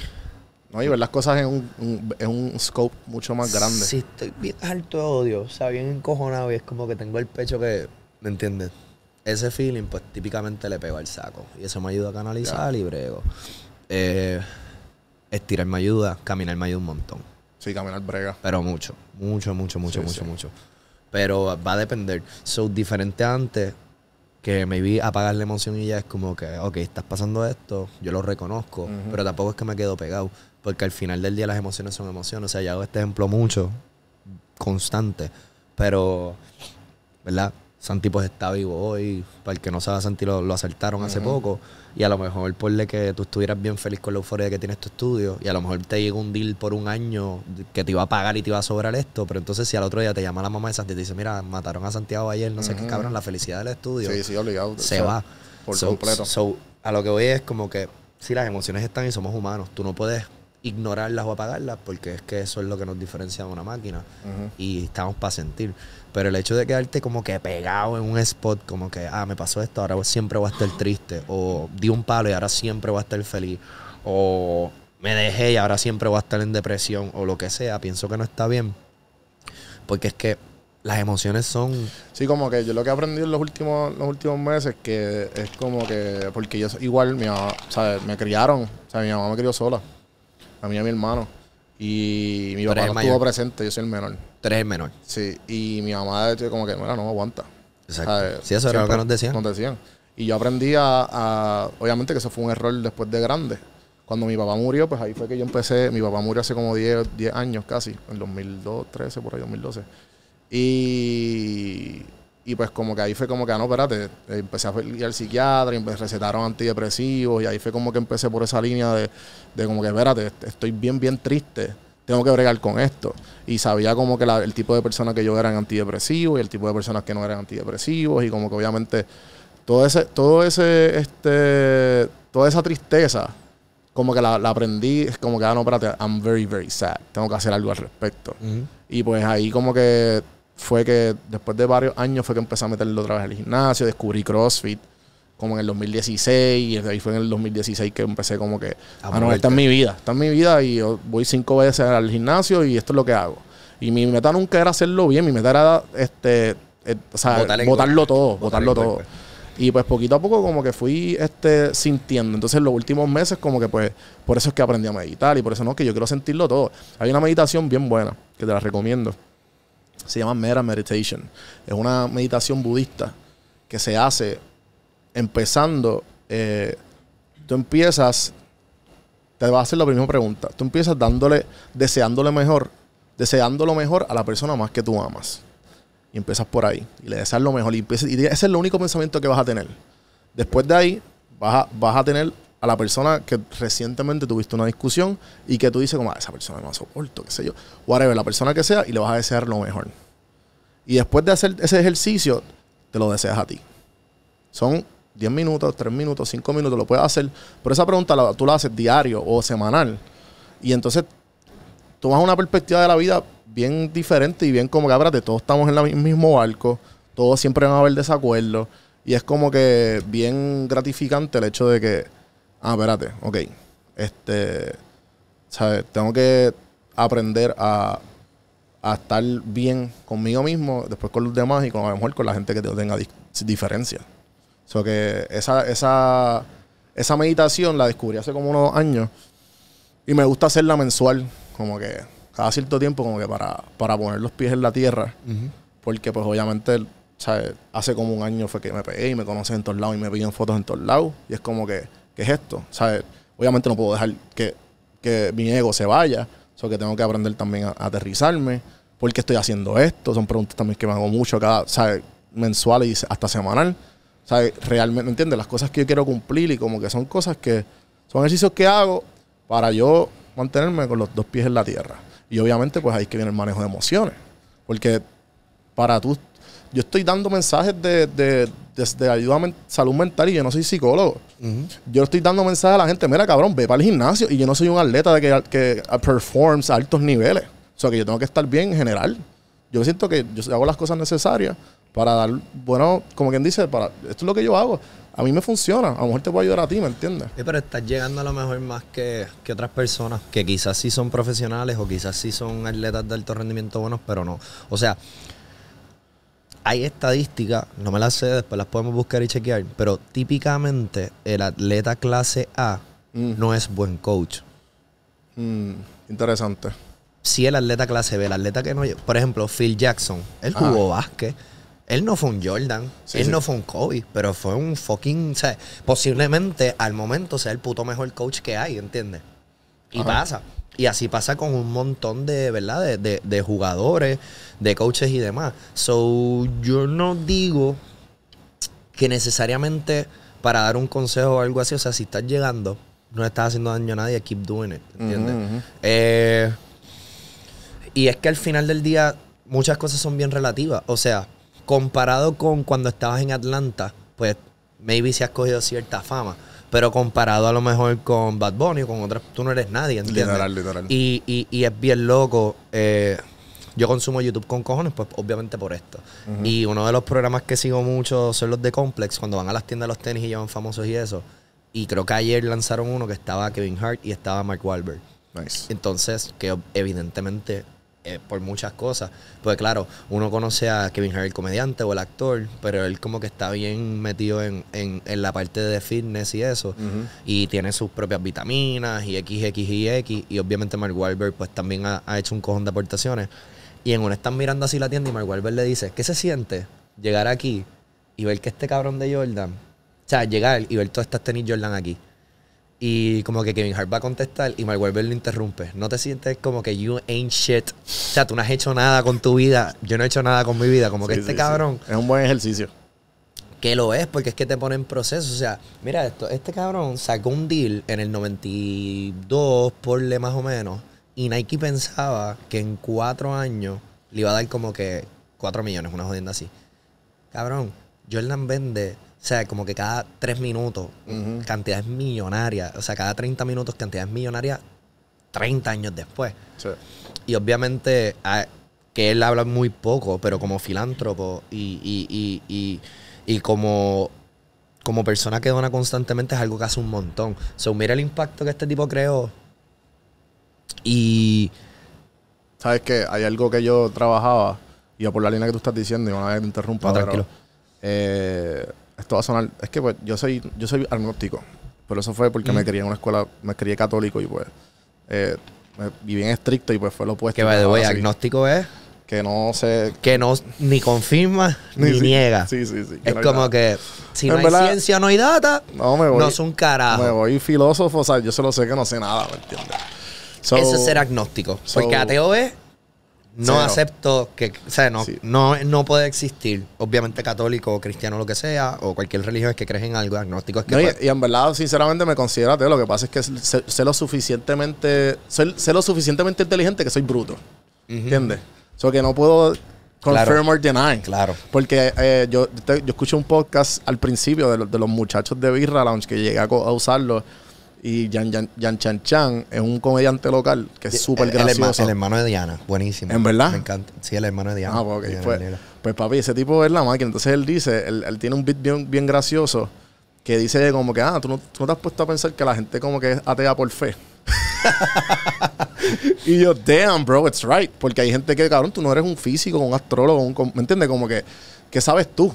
No, y ver las cosas en un, scope mucho más grande. Sí, estoy bien alto de odio, o sea, bien encojonado y es como que tengo el pecho que. ¿Me entiendes? Ese feeling, pues típicamente le pego al saco y eso me ayuda a canalizar y brego. Eh, estirar me ayuda, caminar me ayuda un montón. Sí, caminar brega. Pero mucho, mucho, mucho, mucho, mucho, mucho. Pero va a depender. So, diferente antes, que me vi apagar la emoción y ya es como que, ok, estás pasando esto, yo lo reconozco, pero tampoco es que me quedo pegado, porque al final del día las emociones son emociones. O sea, ya hago este ejemplo mucho, constante, pero, ¿verdad? Santi pues está vivo hoy. Para el que no sabe, Santi lo, lo hace poco. Y a lo mejor ponle que tú estuvieras bien feliz con la euforia que tienes tu estudio. Y a lo mejor te llega un deal por un año que te iba a pagar y te iba a sobrar esto. Pero entonces si al otro día te llama la mamá de Santi y te dice, mira, mataron a Santiago ayer, no sé qué cabrón, la felicidad del estudio. Sí, sí, obligado. Se va. Por completo. a lo que voy es como que si las emociones están y somos humanos. Tú no puedes ignorarlas o apagarlas, porque es que eso es lo que nos diferencia de una máquina y estamos para sentir. Pero el hecho de quedarte como que pegado en un spot, como que, ah, me pasó esto, ahora siempre voy a estar triste, o di un palo y ahora siempre voy a estar feliz, o me dejé y ahora siempre voy a estar en depresión, o lo que sea, pienso que no está bien, porque es que las emociones son... Sí, como que yo lo que he aprendido en los últimos, los últimos meses que es como que, porque yo igual, mi mamá, ¿sabes? me criaron, o sea, mi mamá me crió sola a mí a mi hermano. Y mi papá no estuvo presente, yo soy el menor. tres menor. Sí, y mi mamá como que, mira, no aguanta. Exacto. sí, eso era lo que nos decían. Nos decían. Y yo aprendí a, obviamente que eso fue un error después de grande. Cuando mi papá murió, pues ahí fue que yo empecé, mi papá murió hace como 10, 10 años casi, en 2002, 13, por ahí 2012. Y y pues como que ahí fue como que, ah, no, espérate, eh, empecé a ir al psiquiatra y me recetaron antidepresivos y ahí fue como que empecé por esa línea de, como que, espérate, estoy bien, bien triste, tengo que bregar con esto. Y sabía como que el tipo de personas que yo eran antidepresivos y el tipo de personas que no eran antidepresivos y como que obviamente todo ese, todo ese, este, toda esa tristeza, como que la, aprendí. Es como que, ah, no, espérate, I'm very, very sad, tengo que hacer algo al respecto. Y pues ahí como que fue que después de varios años fue que empecé a meterlo otra vez al gimnasio, descubrí CrossFit como en el 2016 y ahí fue en el 2016 que empecé como que, a ah, no, esta es mi vida, esta es mi vida y voy cinco veces al gimnasio y esto es lo que hago. Y mi meta nunca era hacerlo bien, mi meta era este, eh, botarlo todo, botarlo todo. Y pues poquito a poco como que fui este, sintiendo. Entonces los últimos meses como que pues por eso es que aprendí a meditar y por eso no, que yo quiero sentirlo todo. Hay una meditación bien buena que te la recomiendo se llama Mera Meditation. Es una meditación budista que se hace empezando. Eh, tú empiezas, te vas a hacer la primera pregunta. Tú empiezas dándole, deseándole mejor, deseando lo mejor a la persona más que tú amas. Y empiezas por ahí. Y le deseas lo mejor. Y, y ese es el único pensamiento que vas a tener. Después de ahí, vas vas a tener a la persona que recientemente tuviste una discusión y que tú dices como, ah, esa persona no la soporto, qué sé yo, whatever, la persona que sea, y le vas a desear lo mejor. Y después de hacer ese ejercicio, te lo deseas a ti. Son 10 minutos, 3 minutos, 5 minutos, lo puedes hacer, pero esa pregunta tú la haces diario o semanal. Y entonces tomas una perspectiva de la vida bien diferente y bien como que, abrate, ah, todos estamos en el mismo barco, todos siempre van a haber desacuerdos. Y es como que bien gratificante el hecho de que ah, espérate, ok. Este, Tengo que aprender a, a, estar bien conmigo mismo, después con los demás y con, a lo mejor con la gente que tenga diferencia diferencias. que esa, esa, esa meditación la descubrí hace como unos años y me gusta hacerla mensual, como que cada cierto tiempo, como que para, para poner los pies en la tierra. Porque pues obviamente hace como un año fue que me pegué y me conocen en todos lados y me piden fotos en todos lados. Y es como que ¿qué es esto? ¿Sabes? Obviamente no puedo dejar que, que mi ego se vaya, Eso que tengo que aprender también a, aterrizarme. ¿Por qué estoy haciendo esto? Son preguntas también que me hago mucho cada, ¿sabes? Mensual y hasta semanal. ¿Sabes? Realmente, ¿entiendes? Las cosas que yo quiero cumplir y como que son cosas que son ejercicios que hago para yo mantenerme con los dos pies en la tierra. Y obviamente, pues ahí que viene el manejo de emociones. Porque para tú, yo estoy dando mensajes de, de este, ayuda salud mental y yo no soy psicólogo. Yo estoy dando mensajes a la gente, mira cabrón, ve para el gimnasio y yo no soy un atleta de que, que ah, performs a altos niveles. O sea que yo tengo que estar bien en general. Yo siento que yo hago las cosas necesarias para dar, bueno, como quien dice, para esto es lo que yo hago. A mí me funciona, a lo mejor te puedo ayudar a ti, ¿me entiendes? Sí, pero estás llegando a lo mejor más que, que otras personas que quizás sí son profesionales o quizás sí son atletas de alto rendimiento buenos, pero no. O sea, hay estadísticas, no me las sé, después las podemos buscar y chequear, pero típicamente el atleta clase A mm. no es buen coach. Mm, interesante. Si el atleta clase B, el atleta que no... Por ejemplo, Phil Jackson, él ah. jugó básquet. Él no fue un Jordan, él no fue un Kobe, pero fue un fucking... O sea, posiblemente al momento sea el puto mejor coach que hay, ¿entiendes? Y pasa. Y así pasa con un montón de, ¿verdad? De, jugadores, de coaches y demás. So, yo no digo que necesariamente para dar un consejo o algo así, o sea, si estás llegando, no estás haciendo daño a nadie, keep doing it, ¿entiendes? Eh, y es que al final del día muchas cosas son bien relativas, o sea, comparado con cuando estabas en Atlanta, pues maybe si has cogido cierta fama, pero comparado a lo mejor con Bad Bunny o con otras, tú no eres nadie, ¿entiendes? Literal, literal. Y, y, es bien loco. Eh, yo consumo YouTube con cojones, pues obviamente por esto. Y uno de los programas que sigo mucho son los de Complex, cuando van a las tiendas de los tenis y llevan famosos y eso. Y creo que ayer lanzaron uno que estaba Kevin Hart y estaba Mark Wahlberg. Entonces, que evidentemente eh, por muchas cosas. Pues claro, uno conoce a Kevin Hart, el comediante o el actor, pero él como que está bien metido en, la parte de fitness y eso. Y tiene sus propias vitaminas y X, X y X. Y obviamente Mark Wahlberg pues también ha, hecho un cojón de aportaciones. Y en una están mirando así la tienda y Mark Wahlberg le dice, ¿qué se siente llegar aquí y ver que este cabrón de Jordan... O sea, llegar y ver todas estas tenis Jordan aquí. Y como que Kevin Hart va a contestar y Mark Wahlberg lo interrumpe. ¿No te sientes como que you ain't shit? O sea, tú no has hecho nada con tu vida. Yo no he hecho nada con mi vida. Como que este cabrón... Es un buen ejercicio. Que lo es, porque es que te pone en proceso. O sea, mira esto. Este cabrón sacó un deal en el 92, por le más o menos. Y Nike pensaba que en cuatro años le iba a dar como que cuatro millones, una jodienda así. Cabrón, Jordan vende o sea, como que cada tres minutos, cantidades millonarias. O sea, cada 30 minutos, cantidades millonarias 30 años después. Sí. Y obviamente, ah, que él habla muy poco, pero como filántropo y, como, como persona que dona constantemente es algo que hace un montón. O sea, mira el impacto que este tipo creó. Y. ¿Sabes qué? Hay algo que yo trabajaba, y por la línea que tú estás diciendo, y una vez que te interrumpa, tranquilo. eh, esto va a sonar, es que pues yo soy, yo soy agnóstico, pero eso fue porque me mm. crié en una escuela, me crié católico y pues eh, y bien estricto y pues fue lo opuesto. Que va voy agnóstico es que no sé que no ni confirma ni, niega. Sí, sí, sí. Es como que si no hay ciencia no hay data, no, me voy, no es un carajo. Me voy filósofo, o sea, yo solo sé que no sé nada, ¿me entiendes? Eso es ser agnóstico, porque ateo es no acepto que, o sea, no, no, no puede existir, obviamente católico, o cristiano, lo que sea, o cualquier religión es que crees en algo, agnóstico es que... No, y, pues en verdad, sinceramente, me considero ateo. Lo que pasa es que sé, lo suficientemente, sé lo suficientemente inteligente que soy bruto. ¿Entiendes? O so, que no puedo confirmar, claro. Claro. Porque eh, yo, yo escuché un podcast al principio de, de los muchachos de Birra Lounge que llegué a, a usarlo y Yan, Chan Chan es un comediante local que es súper gracioso. El, hermano de Diana, buenísimo. ¿En verdad? Me encanta. Sí, el hermano de Diana. Ah, pues, pues, papi, ese tipo es la máquina. Entonces él dice, él, tiene un beat bien, gracioso que dice como que, ah, ¿tú no, te has puesto a pensar que la gente como que es atea por fe. y yo, damn, bro, it's right. Porque hay gente que, cabrón, tú no eres un físico, un astrólogo, un, ¿me entiendes? Como que, ¿qué sabes tú?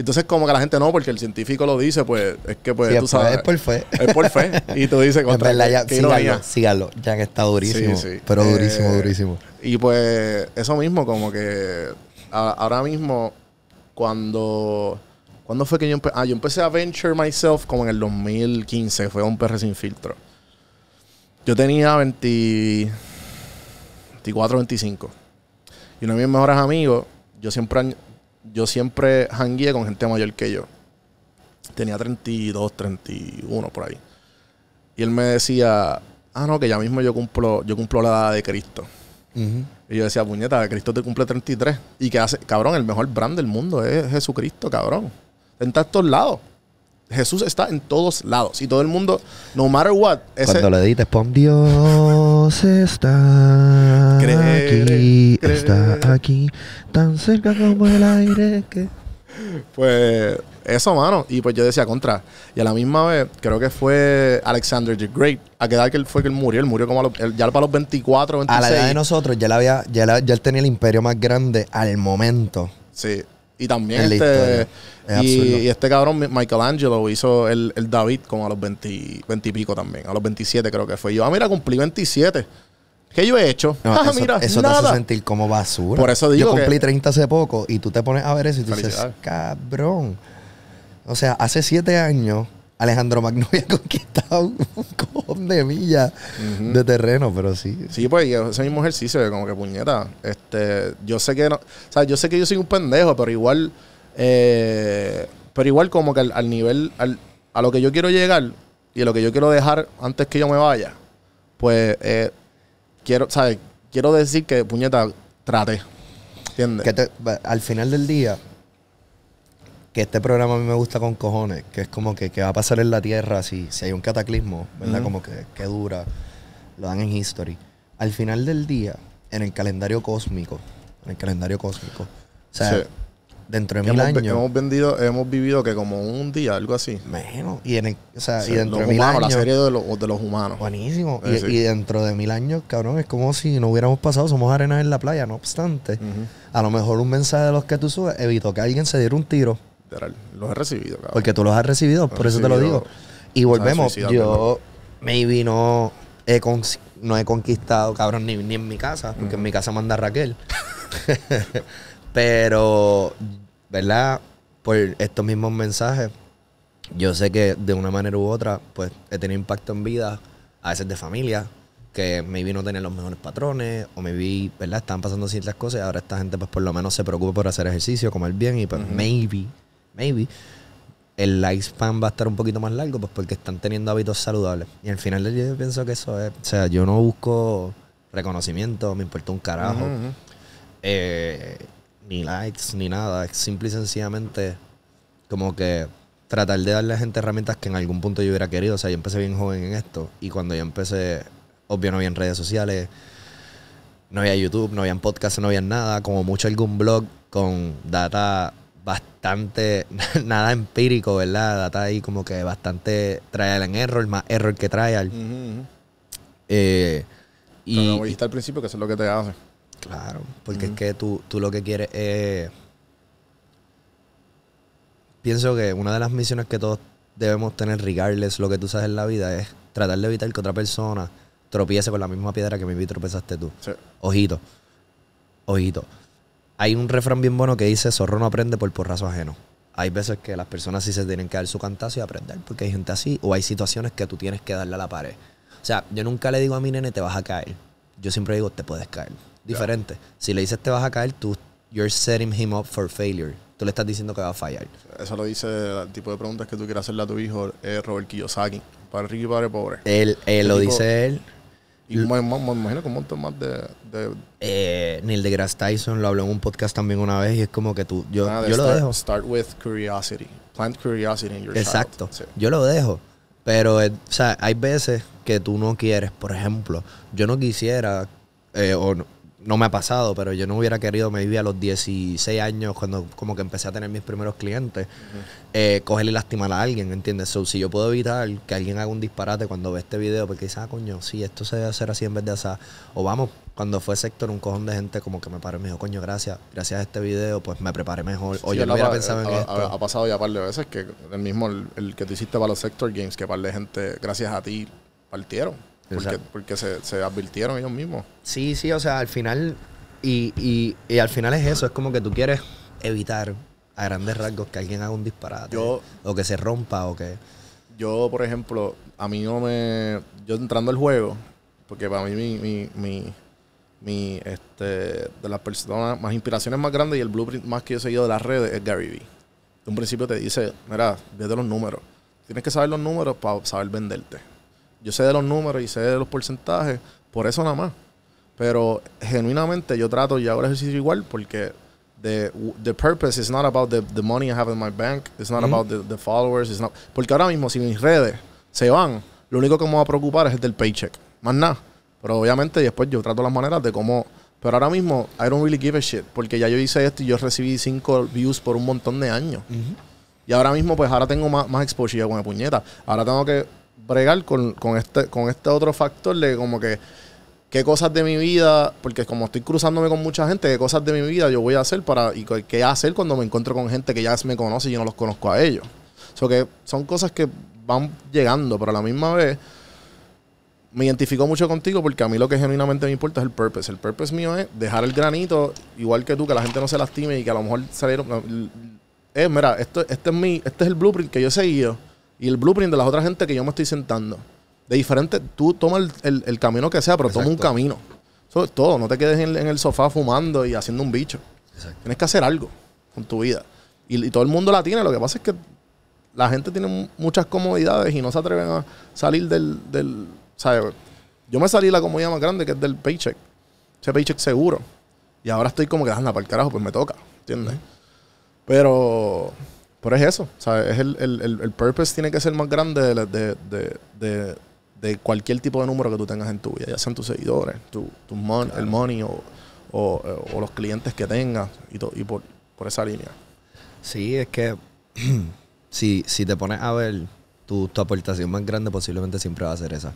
Entonces, como que la gente no, porque el científico lo dice, pues es que pues tú sabes. Es por fe. Es por fe. Y tú dices, contra, verdad, ya, Ya que está durísimo. Sí, sí. Pero eh, durísimo, durísimo. Y pues, eso mismo, como que ahora mismo, cuando. ¿Cuándo fue que yo empecé? Ah, yo empecé a Venture Myself como en el 2015. Fue un perro sin filtro. Yo tenía 24, 25. Y uno de mis mejores amigos, yo siempre yo siempre hanguía con gente mayor que yo. Tenía 32, 31 por ahí. Y él me decía, ah, no, que ya mismo yo cumplo, yo cumplo la edad de Cristo. Y yo decía, puñeta, Cristo te cumple 33. Y que hace, cabrón, el mejor brand del mundo es Jesucristo, cabrón. en todos lados. Jesús está en todos lados y todo el mundo, no matter what. Ese, Cuando le dices, pon Dios está aquí, está aquí, tan cerca como el aire que. Pues eso, mano. Y pues yo decía contra. Y a la misma vez, creo que fue Alexander the Great. A quedar que fue que él murió. Él murió como a los, ya para los 24, 26. A la edad de nosotros, ya, la había, él tenía el imperio más grande al momento. Sí. Y también este. Y, este cabrón, Michelangelo, hizo el, David como a los 20, y pico también. A los 27 creo que fue. Yo, ah, mira, cumplí 27. ¿Qué yo he hecho? ah, eso, mira, te hace sentir como basura. Por eso digo Yo cumplí 30 hace poco y tú te pones a ver eso y dices, cabrón. O sea, hace 7 años Alejandro Magno había conquistado un cojón de millas de terreno, pero sí. Sí, pues ese mismo ejercicio, como que puñeta. Este, yo sé que no, o sea, yo sé que yo soy un pendejo, pero igual eh, pero igual como que al, nivel, a lo que yo quiero llegar y a lo que yo quiero dejar antes que yo me vaya, pues eh, quiero, ¿sabes? Quiero decir que, puñeta, trate. ¿Entiendes? Que al final del día, que este programa a mí me gusta con cojones, que es como que, que va a pasar en la Tierra si, si hay un cataclismo, ¿verdad? Como que, dura, lo dan en History. Al final del día, en el calendario cósmico, en el calendario cósmico, o sea, dentro de mil años. Hemos, vendido, hemos vivido que como un día, algo así. Menos. Y, en de La serie de, los, humanos. Buenísimo. Y, dentro de mil años, cabrón, es como si no hubiéramos pasado, somos arenas en la playa, no obstante. A lo mejor un mensaje de los que tú subes evitó que alguien se diera un tiro. Los he recibido, cabrón. Porque tú los has recibido, por eso te lo digo. Y volvemos. yo, maybe no he, conquistado, cabrón, ni, en mi casa, porque en mi casa manda Raquel. Pero ¿verdad? Por estos mismos mensajes, yo sé que de una manera u otra, pues he tenido impacto en vida, a veces de familia, que maybe no tenían los mejores patrones, o maybe, ¿verdad? Estaban pasando ciertas cosas y ahora esta gente, pues por lo menos se preocupa por hacer ejercicio, comer bien y pues maybe, maybe el lifespan va a estar un poquito más largo, pues porque están teniendo hábitos saludables. Y al final del día yo pienso que eso es, o sea, yo no busco reconocimiento, me importa un carajo. eh, ni likes, ni nada. Es simple y sencillamente como que tratar de darle a gente herramientas que en algún punto yo hubiera querido. O sea, yo empecé bien joven en esto y cuando yo empecé, obvio no había en redes sociales, no había YouTube, no había podcast, no había nada. Como mucho algún blog con data bastante, nada empírico, ¿verdad? Data ahí como que bastante trae el error, más error que trae al eh, y, al principio que es lo que te hace. Claro, porque es que tú, tú, lo que quieres es... Pienso que una de las misiones que todos debemos tener, regardless lo que tú sabes en la vida, es tratar de evitar que otra persona tropiece con la misma piedra que me tropezaste tú. Ojito, ojito. Hay un refrán bien bueno que dice, zorro no aprende por porrazo ajeno. Hay veces que las personas sí se tienen que dar su cantazo y aprender porque hay gente así o hay situaciones que tú tienes que darle a la pared. O sea, yo nunca le digo a mi nene, te vas a caer. Yo siempre digo, te puedes caer diferente. Si le dices te vas a caer, tú you're setting him up for failure. Tú le estás diciendo que va a fallar. Eso lo dice el tipo de preguntas que tú quieres hacerle a tu hijo, es Robert Kiyosaki. Para rico padre pobre. Él, él lo dice él. Y me, imagino que un montón más de. de eh, Neil deGrasse Tyson lo habló en un podcast también una vez y es como que tú. Yo, ah, yo lo dejo. Start with curiosity. Plant curiosity in your Exacto. Yo lo dejo. Pero, eh, o sea, hay veces que tú no quieres. Por ejemplo, yo no quisiera. Eh, o no, no me ha pasado, pero yo no hubiera querido, me vivía a los 16 años cuando como que empecé a tener mis primeros clientes, eh, cogerle y lastimar a alguien, ¿entiendes? si yo puedo evitar que alguien haga un disparate cuando ve este video, porque dice, ah, coño, sí, esto se debe hacer así en vez de así, o vamos, cuando fue sector un cojón de gente como que me paró y me dijo, coño, gracias, gracias a este video, pues me preparé mejor, o yo no hubiera pensado en esto. Ha, pasado ya un par de veces que el mismo, el, que te hiciste para los sector games, que par de gente, gracias a ti, partieron. Porque, porque se, se, advirtieron ellos mismos. Sí, sí, o sea, al final. Y, y, y al final es eso, es como que tú quieres evitar a grandes rasgos que alguien haga un disparate. o que se rompa o que. Yo, por ejemplo, a mí no me. Yo entrando al juego, porque para mí mi, mi, este de las personas más inspiraciones más grandes y el blueprint más que yo he seguido de las redes es Gary Vee. De un principio te dice, mira, vete los números. Tienes que saber los números para saber venderte yo sé de los números y sé de los porcentajes, por eso nada más. Pero genuinamente yo trato y ahora es ejercicio igual porque the, purpose is not about the, the money I have in my bank, it's not about the, the followers, it's not, porque ahora mismo si mis redes se van, lo único que me va a preocupar es el del paycheck, más nada. Pero obviamente después yo trato las maneras de cómo... Pero ahora mismo, I don't really give a shit, porque ya yo hice esto y yo recibí 5 views por un montón de años. Y ahora mismo, pues ahora tengo más, más exposure con la puñeta. Ahora tengo que bregar con, con, este, con este otro factor de como que qué cosas de mi vida, porque como estoy cruzándome con mucha gente, qué cosas de mi vida yo voy a hacer para y qué hacer cuando me encuentro con gente que ya me conoce y yo no los conozco a ellos. So que son cosas que van llegando, pero a la misma vez me identifico mucho contigo porque a mí lo que genuinamente me importa es el purpose. El purpose mío es dejar el granito, igual que tú, que la gente no se lastime y que a lo mejor salieron. Eh, mira, esto, este es mi, este es el blueprint que yo he seguido y el blueprint de las otras gente que yo me estoy sentando. De diferente, tú toma el, camino que sea, pero toma un camino. Eso es todo. No te quedes en, el sofá fumando y haciendo un bicho. Tienes que hacer algo con tu vida. Y, todo el mundo la tiene. Lo que pasa es que la gente tiene muchas comodidades y no se atreven a salir del. del Yo me salí de la comodidad más grande que es del paycheck. Ese paycheck seguro. Y ahora estoy como que, anda, para el carajo, pues me toca. ¿Entiendes? Pero pero es eso, sea, Es el, purpose tiene que ser más grande de, cualquier tipo de número que tú tengas en tu vida, ya sean tus seguidores, tu, el money o, los clientes que tengas y, y por, esa línea. Sí, es que si, si te pones a ver, tu, aportación más grande posiblemente siempre va a ser esa.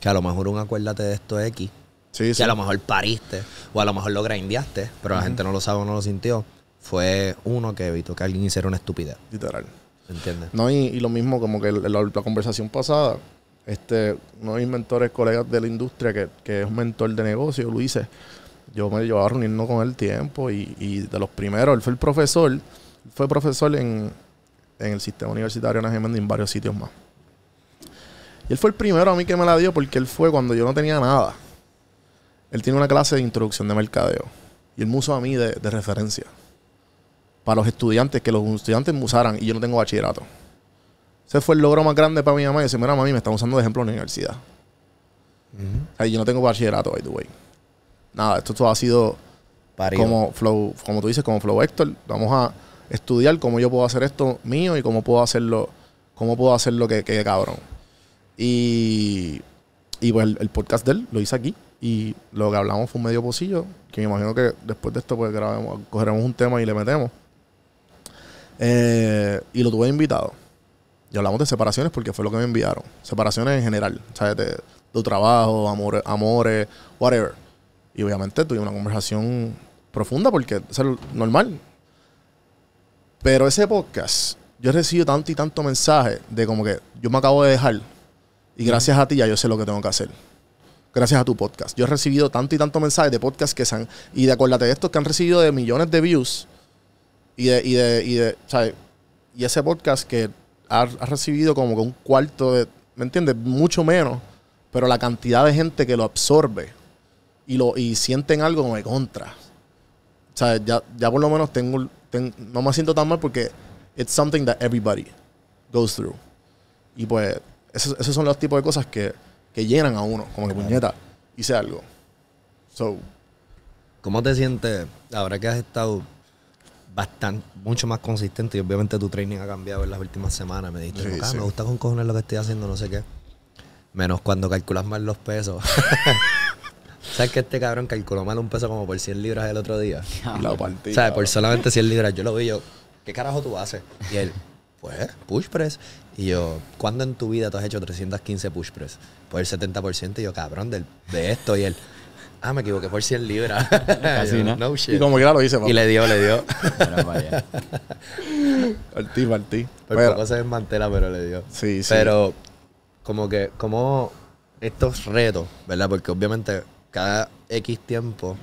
Que a lo mejor un acuérdate de esto X, que a lo mejor pariste o a lo mejor lo grindeaste, pero la gente no lo sabe o no lo sintió fue uno que evitó que alguien hiciera una estupidez. Literal. ¿Entiendes? No, y, lo mismo como que la, conversación pasada, este, uno de mis mentores, colegas de la industria, que, es un mentor de negocio, lo dice, yo me llevaba reunirnos con él tiempo y, de los primeros, él fue el profesor, fue profesor en, en el sistema universitario en y en varios sitios más. Y él fue el primero a mí que me la dio porque él fue cuando yo no tenía nada. Él tiene una clase de introducción de mercadeo y él me usó a mí de referencia para los estudiantes, que los estudiantes me usaran y yo no tengo bachillerato. Ese fue el logro más grande para mi mamá. Y dice mira, mami, me están usando de ejemplo en la universidad. Uh yo no tengo bachillerato, by the way. Nada, esto todo ha sido como flow, como tú dices, como flow Héctor. Vamos a estudiar cómo yo puedo hacer esto mío y cómo puedo hacerlo, cómo puedo hacerlo que, que cabrón. Y, y pues el, podcast de él lo hice aquí. Y lo que hablamos fue un medio pocillo. Que me imagino que después de esto, pues grabemos, cogeremos un tema y le metemos. Eh, y lo tuve invitado. Y hablamos de separaciones porque fue lo que me enviaron. Separaciones en general, ¿sabes? De, tu trabajo, amores, whatever. Y obviamente tuve una conversación profunda porque es normal. Pero ese podcast, yo he recibido tanto y tanto mensaje de como que yo me acabo de dejar y gracias a ti ya yo sé lo que tengo que hacer. Gracias a tu podcast. Yo he recibido tanto y tanto mensaje de podcast que se Y de acuérdate de estos que han recibido de millones de views y de, y y de, Y ese podcast que ha, recibido como que un cuarto de, ¿me entiendes? Mucho menos, pero la cantidad de gente que lo absorbe y lo y sienten algo como de contra. Ya, ya por lo menos tengo, no me siento tan mal porque it's something that everybody goes through. Y pues esos, son los tipos de cosas que, llenan a uno, como que puñeta, hice algo. So. ¿Cómo te sientes ahora que has estado bastante, mucho más consistente y obviamente tu training ha cambiado en las últimas semanas. Me dijiste, me gusta con cojones lo que estoy haciendo, no sé qué. Menos cuando calculas mal los pesos. ¿Sabes que este cabrón calculó mal un peso como por 100 libras el otro día? La partida. ¿Sabes? Por solamente 100 libras. Yo lo vi yo, ¿qué carajo tú haces? Y él, pues, push press. Y yo, ¿cuándo en tu vida tú has hecho 315 push press? Pues el 70%. Y yo, cabrón, del, de esto. Y él, Ah, me equivoqué por 100 libras. Casi, ¿no? Y como que ya lo hice, Y le dio, le dio. Martí, Martí. Por pero, poco se desmantela, pero le dio. Sí, sí. Pero, como que, como estos retos, ¿verdad? Porque obviamente cada X tiempo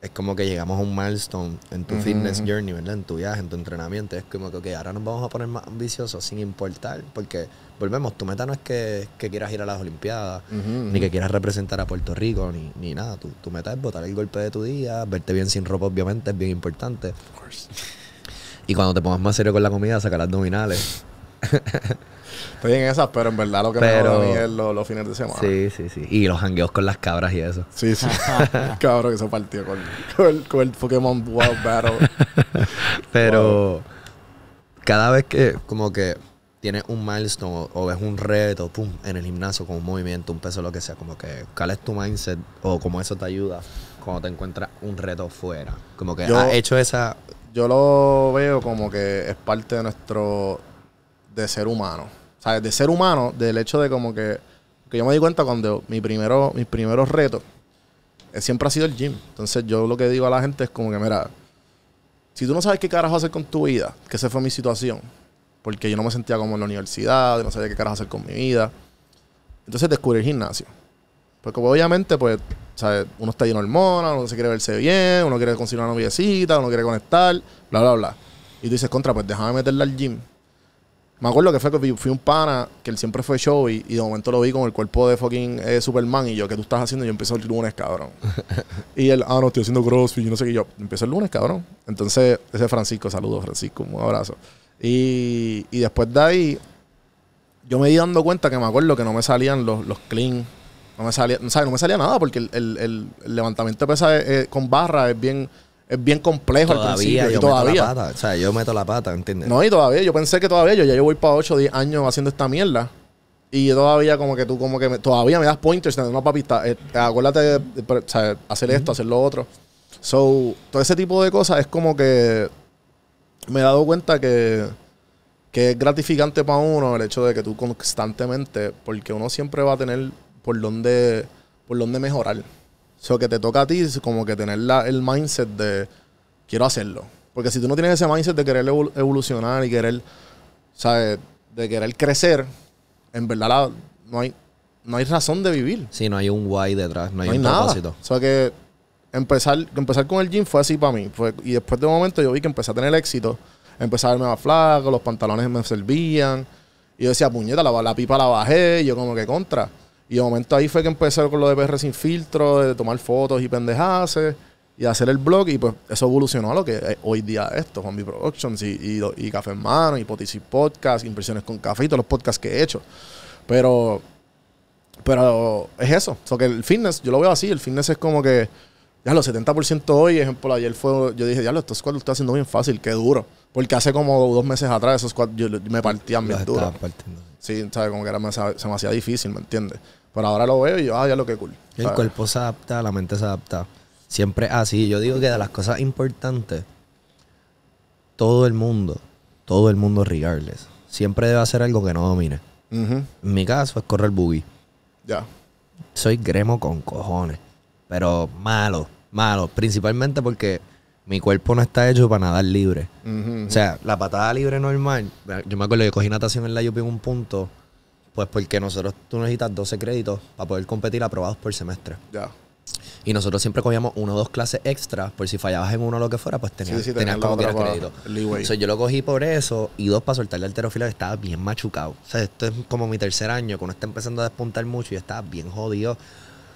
es como que llegamos a un milestone en tu fitness journey, ¿verdad? En tu viaje, en tu entrenamiento. Es como que, ok, ahora nos vamos a poner más ambiciosos sin importar, porque volvemos, tu meta no es que, quieras ir a las Olimpiadas, ni que quieras representar a Puerto Rico, ni, nada. Tu, meta es botar el golpe de tu día, verte bien sin ropa, obviamente, es bien importante. Y cuando te pongas más serio con la comida, sacar las abdominales. Estoy en esas, pero en verdad lo que pero, me mí es los, fines de semana. Sí, sí, sí. Y los hangueos con las cabras y eso. Sí, sí. Cabrón, que se partió con, el, Pokémon Battle. pero cada vez que, como que tienes un milestone o, ves un reto, pum, en el gimnasio con un movimiento, un peso, lo que sea, como que cuál tu mindset o como eso te ayuda cuando te encuentras un reto fuera. Como que yo, has hecho esa... Yo lo veo como que es parte de nuestro... de ser humano. O de ser humano, del hecho de como que... Que yo me di cuenta cuando mi primero, mis primeros retos eh, siempre ha sido el gym. Entonces yo lo que digo a la gente es como que, mira, si tú no sabes qué carajo hacer con tu vida, que esa fue mi situación, porque yo no me sentía como en la universidad, no sabía qué carajo hacer con mi vida. Entonces descubrí el gimnasio. Porque obviamente, pues, uno está lleno de hormonas, uno se quiere verse bien, uno quiere conseguir una noviecita, uno quiere conectar, bla, bla, bla. Y tú dices, contra, pues déjame meterla al gym. Me acuerdo que fue que fui un pana, que él siempre fue show y, de momento lo vi con el cuerpo de fucking eh, Superman y yo, ¿qué tú estás haciendo? Y yo empiezo el lunes, cabrón. y él, ah, no, estoy haciendo crossfit, yo no sé qué. Yo empecé el lunes, cabrón. Entonces, ese Francisco, saludos, Francisco, un abrazo. Y, después de ahí, yo me di dando cuenta que me acuerdo que no me salían los, los clean. No me salía, no me salía nada porque el, levantamiento de pesa con barra es bien, es bien complejo todavía, Yo todavía. o sea, yo meto la pata, ¿entiendes? No, y todavía, yo pensé que todavía, yo ya voy para 8 o 10 años haciendo esta mierda. Y todavía como que tú como que todavía me das pointers, no papita, acuérdate de, hacer esto, hacer lo otro. So, todo ese tipo de cosas es como que me he dado cuenta que, es gratificante para uno el hecho de que tú constantemente, porque uno siempre va a tener por dónde, por dónde mejorar. O sea, que te toca a ti es como que tener el mindset de quiero hacerlo. Porque si tú no tienes ese mindset de querer evolucionar y querer, ¿sabes? De querer crecer, en verdad no, hay, no hay razón de vivir. Sí, no hay un guay detrás, no hay, nada. sea que empezar, empezar con el gym fue así para mí. Fue, y después de un momento yo vi que empecé a tener éxito. Empecé a verme más flaco, los pantalones me servían. Y yo decía, puñeta, la, la pipa la bajé. yo como que contra. Y de momento ahí fue que empecé con lo de PR sin filtro, de tomar fotos y pendejas, y hacer el blog. Y pues eso evolucionó a lo que hoy día esto, mi Productions y, y, Café en Mano, y Podcast, Impresiones con Café y todos los podcasts que he hecho. Pero, pero es eso. O que el fitness, yo lo veo así. El fitness es como que ya lo 70% hoy, ejemplo, ayer fue, yo dije, diablo, estos squats lo estoy haciendo bien fácil, qué duro. Porque hace como dos meses atrás esos squats yo, me partían bien duro. Sí, ¿sabes? Como que era, se me hacía difícil, ¿me entiendes? Pero ahora lo veo y yo, ah, ya lo que cool. El cuerpo se adapta, la mente se adapta. Siempre así. yo digo que de las cosas importantes, todo el mundo, todo el mundo regardless, siempre debe hacer algo que no domine. En mi caso es correr buggy Ya. Soy gremo con cojones, pero malo. Malo, principalmente porque mi cuerpo no está hecho para nadar libre. o sea, la patada libre normal, yo me acuerdo que cogí natación en la UP en un punto, pues porque nosotros tú necesitas 12 créditos para poder competir aprobados por semestre. Ya. Y nosotros siempre cogíamos uno o dos clases extra, por si fallabas en uno o lo que fuera, pues tenías, tenías como crédito. yo lo cogí por eso y dos para soltarle al terofila que estaba bien machucado. O sea, esto es como mi tercer año, que uno está empezando a despuntar mucho y estaba bien jodido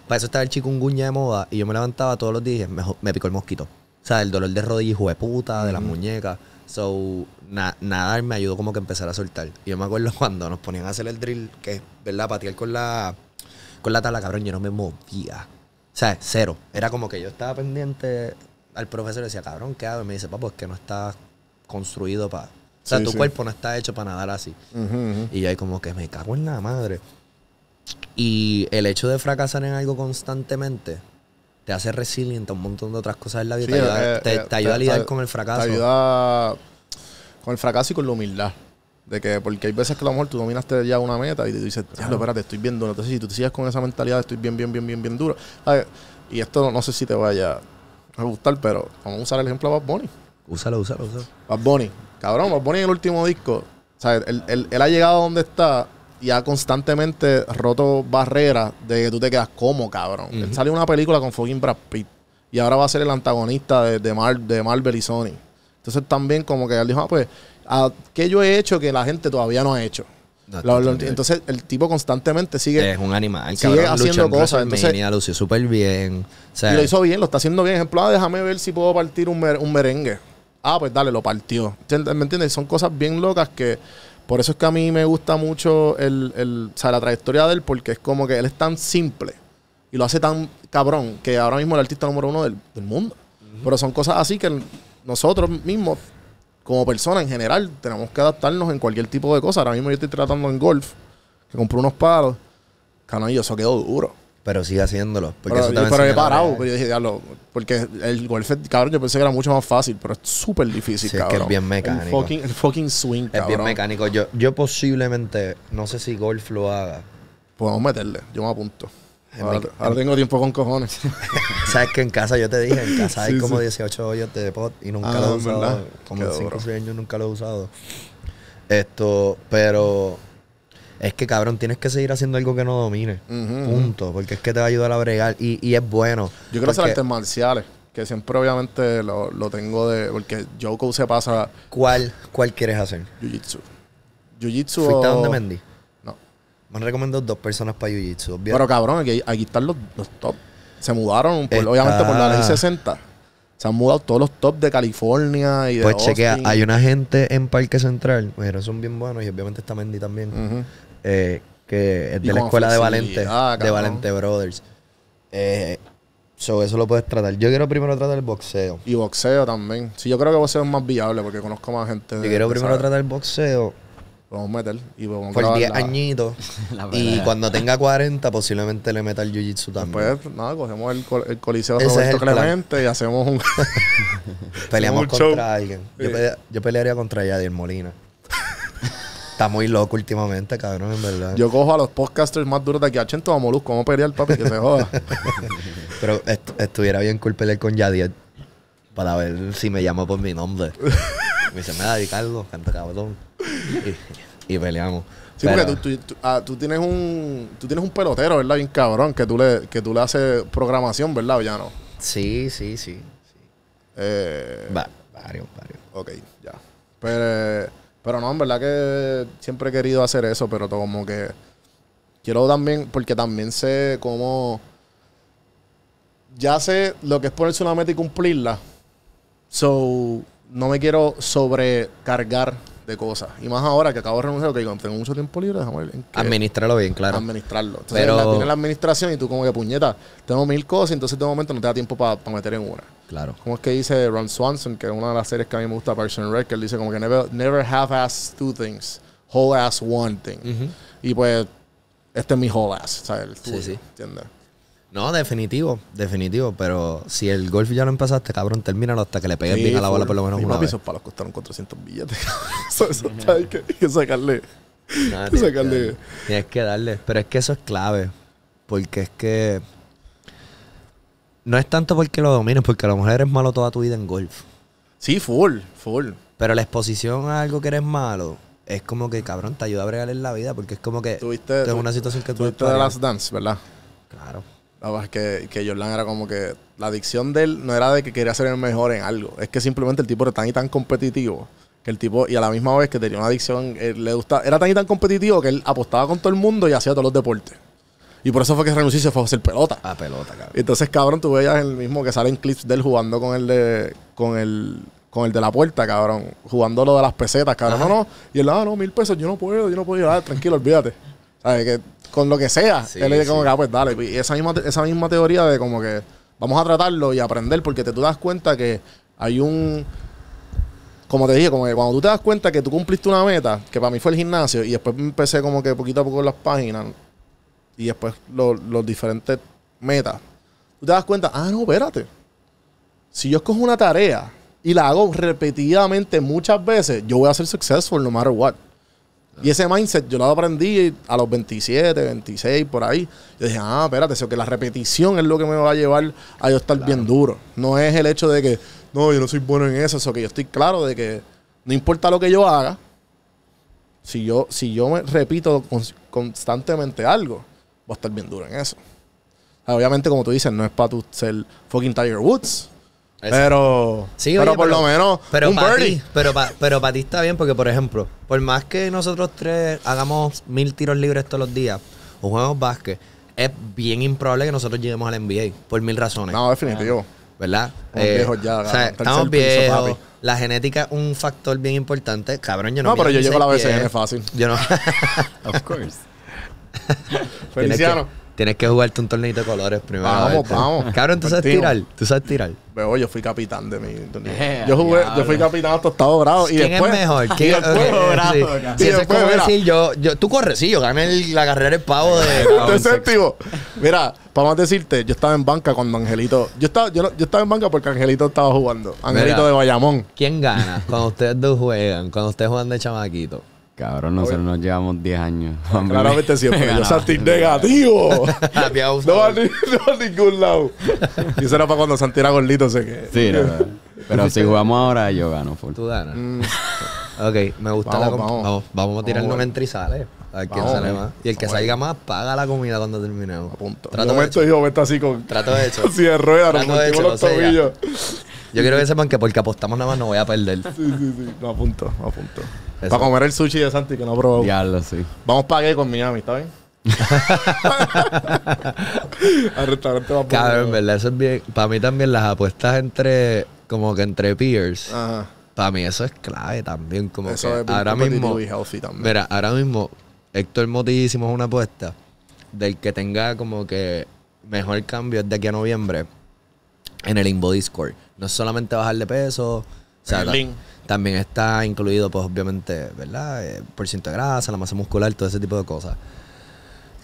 para eso estaba el chico chikungunya de moda y yo me levantaba todos los días y me, picó el mosquito. O sea, el dolor de rodilla, de puta, de las muñecas. So, nadar me ayudó como que empezar a soltar. Y yo me acuerdo cuando nos ponían a hacer el drill, que es, ¿verdad? Patear con la, con la cabrón, yo no me movía. O sea, cero. Era como que yo estaba pendiente al profesor y decía, cabrón, ¿qué hago? Y me dice, papá, es que no está construido para... O sea, tu cuerpo no está hecho para nadar así. Y yo ahí como que me cago en la madre. Y el hecho de fracasar en algo constantemente te hace resiliente a un montón de otras cosas en la vida. Eh, eh, te, ayuda, a lidiar con el fracaso. Te ayuda con el fracaso y con la humildad. De que, porque hay veces que a lo mejor tú dominaste ya una meta y te dices, espérate, estoy viendo duro. Entonces, si tú te sigues con esa mentalidad, estoy bien, bien, bien, bien, bien duro. y esto no, sé si te vaya a gustar, pero vamos a usar el ejemplo de Bad Bunny. Úsalo, úsalo, úsalo. Bad Bunny. Cabrón, Bad Bunny en el último disco. ¿sabes? él, él ha llegado a donde está y ha constantemente roto barreras de que tú te quedas como, cabrón. Él salió una película con fucking Brad Pitt y ahora va a ser el antagonista de, de Marvel y Sony. Entonces también como que él dijo, ah, pues, ¿qué yo he hecho que la gente todavía no ha hecho? entonces el tipo constantemente sigue es un animal sigue haciendo cosas entonces lo lució súper bien y lo hizo bien lo está haciendo bien ejemplo ah, déjame ver si puedo partir un, un merengue ah pues dale lo partió ¿me entiendes? son cosas bien locas que por eso es que a mí me gusta mucho el, el, o sea, la trayectoria de él, porque es como que él es tan simple y lo hace tan cabrón que ahora mismo es el artista número uno del, mundo. Pero son cosas así que nosotros mismos, como personas en general, tenemos que adaptarnos en cualquier tipo de cosas. Ahora mismo yo estoy tratando en golf, que compré unos palos, canallo, eso quedó duro pero sigue haciéndolo. Porque pero, eso he parado, pero pues yo dije, diablo, porque el golf, cabrón, yo pensé que era mucho más fácil, pero es súper difícil, sí, Es que es bien mecánico. El fucking, swing, es cabrón. Es bien mecánico. Yo, yo posiblemente, no sé si golf lo haga. Podemos meterle, yo me apunto. Ahora, tengo tiempo con cojones. Sabes que en casa, yo te dije, en casa hay como 18 hoyos de pot y nunca ah, lo he usado. Como 5 o años nunca lo he usado. Esto, pero es que cabrón, tienes que seguir haciendo algo que no domine punto. Porque es que te va a ayudar a bregar y, es bueno. Yo creo que artes marciales, que siempre obviamente lo, tengo de. Porque Joko se pasa. ¿Cuál, cuál quieres hacer? Jiu-jitsu. Jiu-jitsu. ¿Fuiste a donde Mendy? No. Me han recomendado dos personas para Jiu-jitsu. Pero cabrón, aquí, están los, top. Se mudaron, obviamente, por la ley 60 se han mudado todos los top de California y de Pues chequea, hay una gente en Parque Central, pero son bien buenos y obviamente está Mendy también. Eh, que es de la escuela de Valente, ah, de Valente Brothers. Sobre eh, so eso lo puedes tratar. Yo quiero primero tratar el boxeo. Y boxeo también. Sí, yo creo que boxeo es más viable porque conozco más gente. Yo quiero primero tratar el boxeo. Lo vamos a meter. Y Por 10 añitos. y cuando tenga 40, posiblemente le meta el jiu-jitsu pues, también. Pues nada, cogemos el, coliseo de Roberto Clemente y hacemos un. Peleamos contra alguien. Yo, yo, pelearía contra Yadier Molina. Está muy loco últimamente, cabrón, en verdad. Yo cojo a los podcasters más duros de aquí a Chento a Molusco. Vamos a pelear, papi, que se joda. Pero estuviera bien cool con Yadier para ver si me llama por mi nombre. me dice, me da Ricardo, canta cabrón. Y, peleamos. Sí, porque tú, ah, tú, tienes un, tú tienes un pelotero, ¿verdad? Bien cabrón, que tú le, que tú le haces programación, ¿verdad, o ¿Ya no? sí, sí. sí. Eh, Va, varios, varios. Ok, ya. Pero... Pues, pero no, en verdad que siempre he querido hacer eso, pero como que quiero también, porque también sé cómo, ya sé lo que es ponerse una meta y cumplirla. So, no me quiero sobrecargar de cosas. Y más ahora que acabo de renunciar, que digo, tengo mucho tiempo libre, déjame Administrarlo bien, claro. Administrarlo. Pero... la, tienes la administración y tú como que puñeta, tengo mil cosas y entonces de momento no te da tiempo para meter en una. Claro. Como es que dice Ron Swanson, que es una de las series que a mí me gusta, Parks Red, que él dice como que never, never half ass two things, whole ass one thing. Y pues, este es mi whole ass, ¿sabes? sí, sí. ¿entiendes? No, definitivo, definitivo. Pero si el golf ya lo empezaste, cabrón, termínalo hasta que le pegues bien a la bola por lo menos una vez. Para los costaron 400 billetes. eso, que, sacarle. hay que sacarle. Tienes que darle. Pero es que eso es clave. Porque es que... No es tanto porque lo domines, porque a lo mejor eres malo toda tu vida en golf. Sí, full, full. Pero la exposición a algo que eres malo es como que, cabrón, te ayuda a bregar en la vida porque es como que... Tuviste... Es una situación que tú... Tuviste de Last Dance, ¿verdad? Claro. La verdad es que, que Jordan era como que la adicción de él no era de que quería ser el mejor en algo. Es que simplemente el tipo era tan y tan competitivo que el tipo, y a la misma vez que tenía una adicción, eh, le gustaba, era tan y tan competitivo que él apostaba con todo el mundo y hacía todos los deportes. Y por eso fue que renunció y se fue a hacer pelota. A pelota, cabrón. Entonces, cabrón, tú veías el mismo que salen clips de él jugando con el de, con el, con el de la puerta, cabrón. Jugando lo de las pesetas, cabrón. No, no. Y él, ah, no, mil pesos, yo no puedo, yo no puedo ir. tranquilo, olvídate. ¿Sabes? Que con lo que sea. él le dice como que, ah, pues dale. Y esa misma, teoría de como que vamos a tratarlo y aprender, porque te, tú das cuenta que hay un. Como te dije, como que cuando tú te das cuenta que tú cumpliste una meta, que para mí fue el gimnasio, y después empecé como que poquito a poco las páginas, y después los diferentes metas, tú te das cuenta, ah, no, espérate. Si yo escojo una tarea y la hago repetidamente muchas veces, yo voy a ser successful no matter what. Y ese mindset yo lo aprendí a los 27, 26, por ahí. Yo dije, ah, espérate, eso que la repetición es lo que me va a llevar a yo estar bien duro. No es el hecho de que, no, yo no soy bueno en eso, eso que yo estoy claro de que no importa lo que yo haga, si yo, si yo me repito constantemente algo, voy a estar bien duro en eso. Obviamente, como tú dices, no es para tú ser fucking Tiger Woods, pero, sí, pero por lo menos pero un birdie. pero para ti está bien porque, por ejemplo, por más que nosotros tres hagamos mil tiros libres todos los días o juguemos básquet, es bien improbable que nosotros lleguemos al NBA por mil razones. No, definitivo. ¿Verdad? Eh, viejos ya, estamos viejos. la genética es un factor bien importante. Cabrón, yo no. No, pero yo llego a la BCN fácil. Yo no. of course. Feliciano. Tienes que jugarte un torneito de colores primero. Vamos, vamos. Cabrón, tú sabes tirar. Tú sabes tirar. Veo, yo fui capitán de mi torneo. Eh, yo jugué, yo fui capitán hasta Estado Bravo. ¿Quién después, es mejor? ¿Quién es mejor? Si es decir, yo, yo, tú corres, sí, yo gané la carrera el pavo de. de séptimo. Mira, para más decirte, yo estaba en banca cuando Angelito. Yo estaba, yo, yo estaba en banca porque Angelito estaba jugando. Angelito de Bayamón. ¿Quién gana? Cuando ustedes dos juegan, cuando ustedes juegan de chamaquito. Cabrón, nosotros nos llevamos 10 años. Claramente siempre. Yo Santi negativo. no va a ningún lado. Y eso era para cuando Santi era gordito, sé que. Sí, Pero si jugamos ahora, yo gano. Tú ganas. Mm. Ok, me gusta la comida. Vamos, a tirar vamos, sale A ver quién sale más. Y el que salga más, paga la comida cuando terminemos. a Punto. Trato de hecho. yo así con. Trato de hecho. Si de rueda, de hecho, los tobillos. Yo quiero que sepan que porque apostamos nada más no voy a perder. Sí, sí, sí. A punto, a punto. Para comer el sushi de Santi que no probó. Diablo, sí. Vamos para gay con Miami, ¿está bien? Al restaurante va Claro, en verdad, eso es bien. Para mí también las apuestas entre. Como que entre peers. Ajá. Para mí eso es clave también. Como eso que es ahora mismo. Y también. Mira, ahora mismo, Héctor Moti hicimos una apuesta del que tenga como que mejor cambio de aquí a noviembre en el Invo Discord. No solamente bajar de peso. O sea, también está incluido, pues obviamente, ¿verdad? Eh, por ciento de grasa, la masa muscular, todo ese tipo de cosas.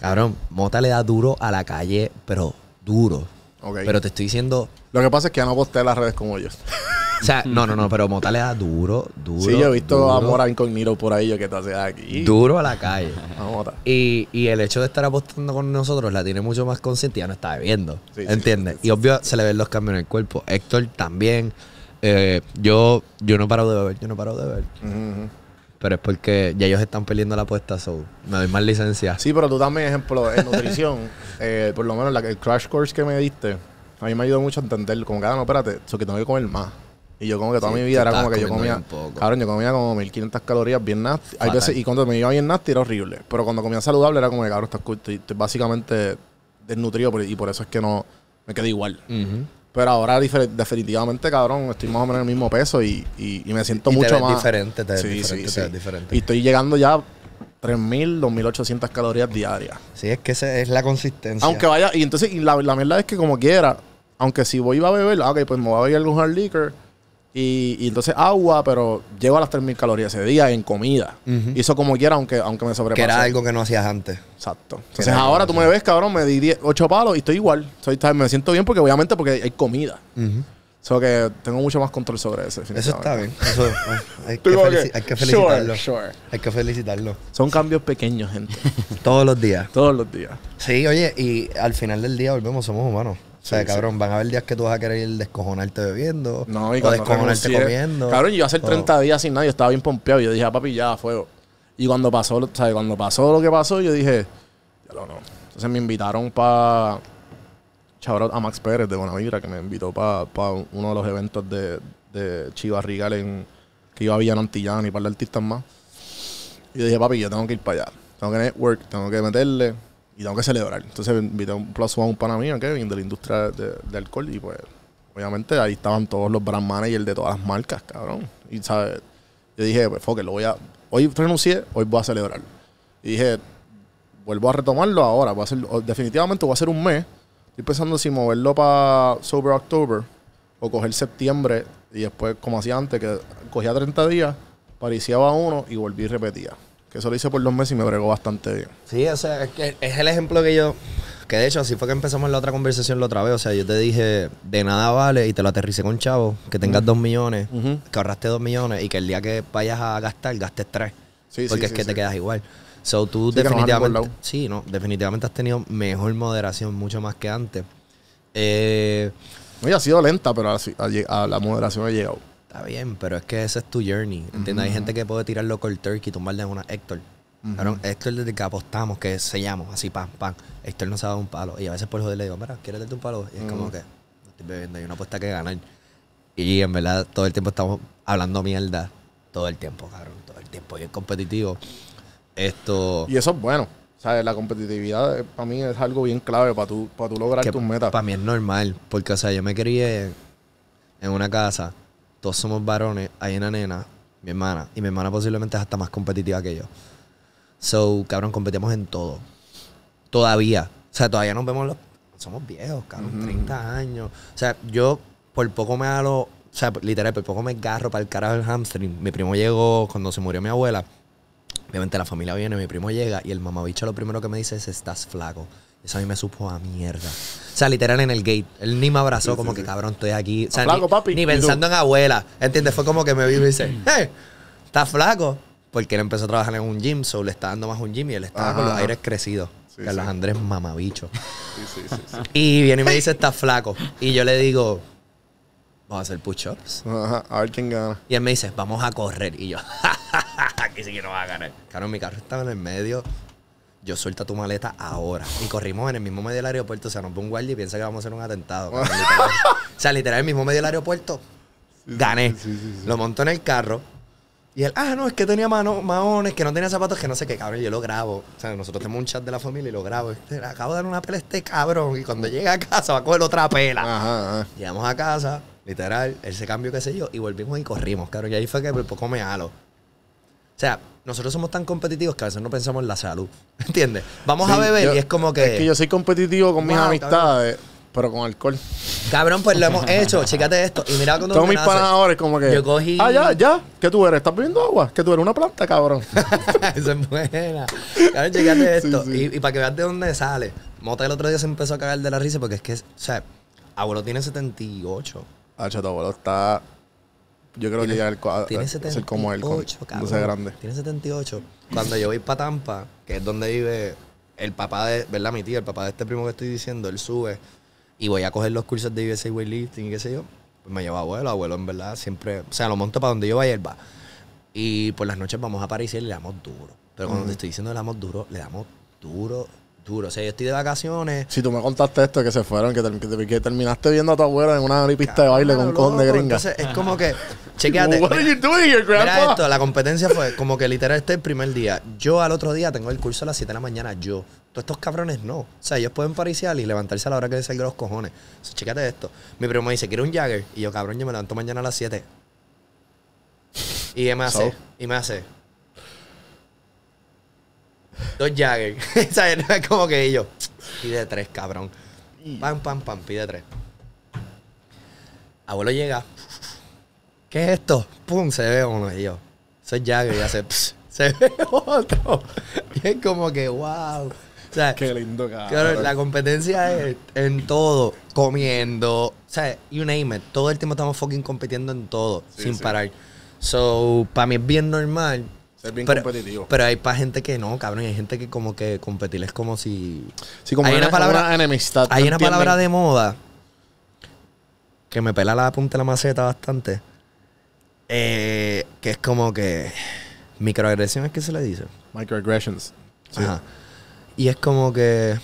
Cabrón, Mota le da duro a la calle, pero duro. Okay. Pero te estoy diciendo. Lo que pasa es que ya no postea las redes como ellos. O sea, no, no, no, pero Mota le da duro, duro. Sí, yo he visto a Mora Incognito por ahí, yo que te hace aquí. Duro a la calle. y, y el hecho de estar apostando con nosotros la tiene mucho más consciente, ya no está bebiendo. Sí, ¿Entiendes? y obvio, se le ven los cambios en el cuerpo. Héctor también eh, yo, yo no paro de beber, yo no paro de beber. Pero es porque ya ellos están perdiendo la apuesta, so me doy más licencia. Sí, pero tú también, ejemplo, de nutrición, eh, por lo menos el crash course que me diste, a mí me ayudó mucho a entender, como que, ah, no, espérate, eso que tengo que comer más. Y yo como que toda mi vida era como que yo comía, cabrón, yo comía como 1500 calorías bien nasty. y cuando me iba bien nasty era horrible. Pero cuando comía saludable era como que, cabrón, estoy, básicamente desnutrido y por eso es que no me quedé igual. Pero ahora definitivamente, cabrón, estoy más o menos en el mismo peso y, y, y me siento mucho más... Diferente, te sí, diferente, sí, te diferente. Y estoy llegando ya a 3.000, 2.800 calorías diarias. Sí, es que esa es la consistencia. Aunque vaya, y entonces, la, verdad es que como quiera, aunque si voy a beber, ah, ok, pues me voy a beber algún hard liquor y, entonces agua, pero llego a las 3.000 calorías ese día en comida. hizo como quiera, aunque, aunque me sobrepasé. Que era algo que no hacías antes. Exacto. Entonces ahora tú me ves, cabrón, me di 8 palos y estoy igual. Soy, me siento bien porque obviamente porque hay comida. Solo que tengo mucho más control sobre eso. Eso está bien. Ah, hay, que felicitarlo. Hay que felicitarlo. Son cambios pequeños, gente. Todos los días. Todos los días. Sí, oye, y al final del día volvemos, somos humanos. O sea, cabrón, van a haber días que tú vas a querer ir descojonarte bebiendo. o descojonarte comiendo. Cabrón, yo hace a 30 días sin nadie estaba bien pompeado. Yo dije, ah, papi, ya, fuego. Y cuando pasó, cuando pasó lo que pasó, yo dije, ya lo no. Entonces me invitaron para. Chabrón, a Max Pérez de Bonavira, que me invitó para uno de los eventos de, de Chivas Regal en, que iba a Villano Antillano y para de artistas más. Y yo dije, papi, yo tengo que ir para allá. Tengo que network, tengo que meterle y tengo que celebrar. Entonces invité un plazo a un pana mío, viene de la industria de, alcohol, y pues, obviamente ahí estaban todos los brand managers de todas las marcas, cabrón. Y, ¿sabes? Yo dije, pues, fuck, lo voy a. Hoy renuncié, hoy voy a celebrar. Y dije, vuelvo a retomarlo ahora. Voy a hacer, definitivamente voy a hacer un mes. Estoy pensando si moverlo para Sober October o coger septiembre y después, como hacía antes, que cogía 30 días, pariciaba uno y volví y repetía. Que eso lo hice por dos meses y me bregó bastante bien. Sí, o sea, es, el ejemplo que yo. Que de hecho, así fue que empezamos la otra conversación la otra vez. O sea, yo te dije, de nada vale, y te lo aterricé con chavo, que tengas dos millones, que ahorraste dos millones y que el día que vayas a gastar, gastes tres. Sí, porque es que te quedas igual. So, tú definitivamente. Sí, no, definitivamente has tenido mejor moderación, mucho más que antes. Eh, Oye, ha sido lenta, pero la moderación ha llegado. Está bien, pero es que ese es tu journey. ¿entiendes? Hay gente que puede tirarlo el turkey, tumbarle en una Héctor. Héctor desde que apostamos, que sellamos, así pam, pam. Héctor no se ha dado un palo. Y a veces por joder le digo, mira, ¿quieres darte un palo? Y es como que, no estoy bebiendo, hay una apuesta que ganar. Y en verdad, todo el tiempo estamos hablando mierda. Todo el tiempo, cabrón. Todo el tiempo. Y es competitivo. Esto. Y eso es bueno. ¿Sabes? La competitividad eh, para mí es algo bien clave para tú, para tú lograr tus metas. Para mí es normal. Porque, o sea, yo me crié en una casa todos somos varones, hay una nena, mi hermana, y mi hermana posiblemente es hasta más competitiva que yo. So, cabrón, competimos en todo. Todavía. O sea, todavía nos vemos los... Somos viejos, cabrón, 30 años. O sea, yo por poco me hago... O sea, literal, por poco me agarro para el carajo del hamstring. Mi primo llegó cuando se murió mi abuela. Obviamente la familia viene, mi primo llega y el mamabicho lo primero que me dice es, estás flaco. Eso a mí me supo a mierda. O sea, literal en el gate. Él ni me abrazó, como que cabrón, estoy aquí. O sea, ni, pensando en abuela. ¿Entiendes? Fue como que me vi y me dice, hey, ¿estás flaco? Porque él empezó a trabajar en un gym, so le está dando más un gym y él estaba con los aires crecidos. Carlos Andrés, mamabicho. Y viene y me dice, estás flaco. Y yo le digo, vamos a hacer push-ups. Ajá, a ver quién gana. Y él me dice, vamos a correr. Y yo, aquí sí que no va a ganar. Claro, mi carro estaba en el medio yo suelta tu maleta ahora. Y corrimos en el mismo medio del aeropuerto. O sea, nos ve un guardia y piensa que vamos a hacer un atentado. o sea, literal, el mismo medio del aeropuerto. gané. lo montó en el carro. Y él, ah, no, es que tenía mano, maones, que no tenía zapatos, que no sé qué, cabrón. Yo lo grabo. O sea, nosotros tenemos un chat de la familia y lo grabo. Este, acabo de dar una pela a este cabrón. Y cuando llega a casa va a coger otra pela. Llegamos a casa, literal, ese cambio, cambió, qué sé yo, y volvimos y corrimos, cabrón. Y ahí fue que por poco me halo. O sea, nosotros somos tan competitivos que a veces no pensamos en la salud. ¿Entiendes? Vamos a beber y es como que. Es que yo soy competitivo con mis amistades, pero con alcohol. Cabrón, pues lo hemos hecho. Chécate esto. Y mira cuando. Todos mis panadores como que. Yo cogí. Ah, ya, ya. ¿Qué tú eres? ¿Estás bebiendo agua? ¿Qué tú eres? Una planta, cabrón. Eso es buena. ver, chécate esto. Y, para que veas de dónde sale. Mota el otro día se empezó a cagar de la risa porque es que, o sea, abuelo tiene 78. Ah, tu abuelo está yo creo que ya el cuadro como él, grande. Tiene 78. Cuando yo voy para Tampa, que es donde vive el papá de, ¿verdad? Mi tía, el papá de este primo que estoy diciendo, él sube y voy a coger los cursos de USA Weightlifting y qué sé yo. Pues me lleva abuelo, abuelo en verdad, siempre, o sea, lo monto para donde yo vaya, él va. Y por las noches vamos a París y le damos duro. Pero cuando te estoy diciendo le damos duro, le damos duro, Duro, o yo estoy de vacaciones. Si tú me contaste esto, que se fueron, que, terminaste viendo a tu abuelo en una pista de baile con con de gringa. es como que, chequéate. What are you doing grandpa? esto, la competencia fue como que literal este el primer día. Yo al otro día tengo el curso a las 7 de la mañana, yo. Todos estos cabrones no. O sea, ellos pueden pariciar y levantarse a la hora que les salga los cojones. O sea, chécate esto. Mi primo me dice, quiero un Jagger? Y yo, cabrón, yo me levanto mañana a las 7. Y me hace, y me hace, Dos Jagger. ¿Sabes? es como que ellos. Pide tres, cabrón. Pam, pam, pam, pide tres. Abuelo llega. ¿Qué es esto? Pum, se ve uno. de yo, soy Jagger. Y hace, se ve otro. Y es como que, wow. O sea, Qué lindo, cabrón. Claro, la competencia es en todo, comiendo, o sea, you name it. Todo el tiempo estamos fucking compitiendo en todo, sin parar. So, para mí es bien normal es bien pero, competitivo. Pero hay para gente que no, cabrón. Y hay gente que como que competir es como si. Sí, como hay una, palabra. enemistad. Hay una palabra de moda que me pela la punta de la maceta bastante. Eh, que es como que. es que se le dice. Microaggressions. Ajá. Y es como que.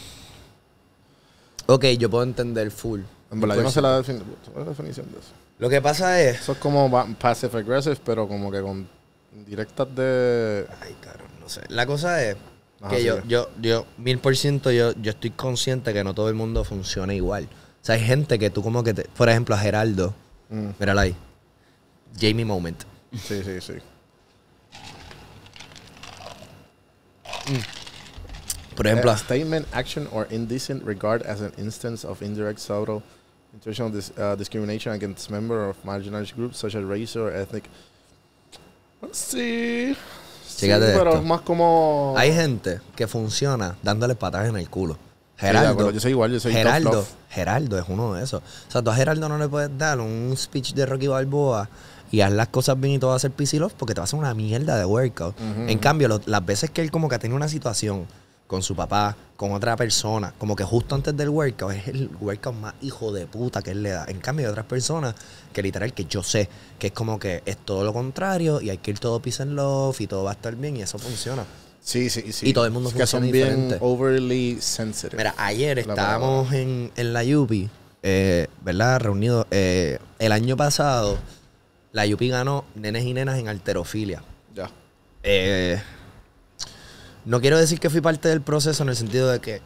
Ok, yo puedo entender full. En verdad, yo no pues sé la, definición de eso. Lo que pasa es. Eso es como passive aggressive, pero como que con directas de. Ay, cabrón, no sé. La cosa es que yo, yo, yo, mil por ciento, yo, yo estoy consciente que no todo el mundo funciona igual. O sea, hay gente que tú como que te. Por ejemplo, a Geraldo. Mm. Mírala ahí. Jamie Moment. Sí, sí, sí. Mm. Por ejemplo. Eh, a statement, action or indecent regard as an instance of indirect subtle intentional uh, discrimination against members of marginalized groups such as race or ethnic Sí. pero es más como. Hay gente que funciona dándole patadas en el culo. Geraldo. yo soy igual, yo soy Geraldo es uno de esos. O sea, tú a Gerardo no le puedes dar un speech de Rocky Balboa y haz las cosas bien y todo a ser PC porque te va a hacer una mierda de workout. En cambio, las veces que él como que ha tenido una situación con su papá, con otra persona, como que justo antes del workout es el workout más hijo de puta que él le da. En cambio, de otras personas que literal que yo sé que es como que es todo lo contrario y hay que ir todo peace and love y todo va a estar bien y eso funciona. Sí, sí, sí. Y todo el mundo es que son bien overly sensitive. Mira, ayer estábamos en, en la Yupi, eh, ¿verdad? Reunidos. Eh, el año pasado, la Yupi ganó nenes y nenas en alterofilia. Ya. Eh, no quiero decir que fui parte del proceso en el sentido de que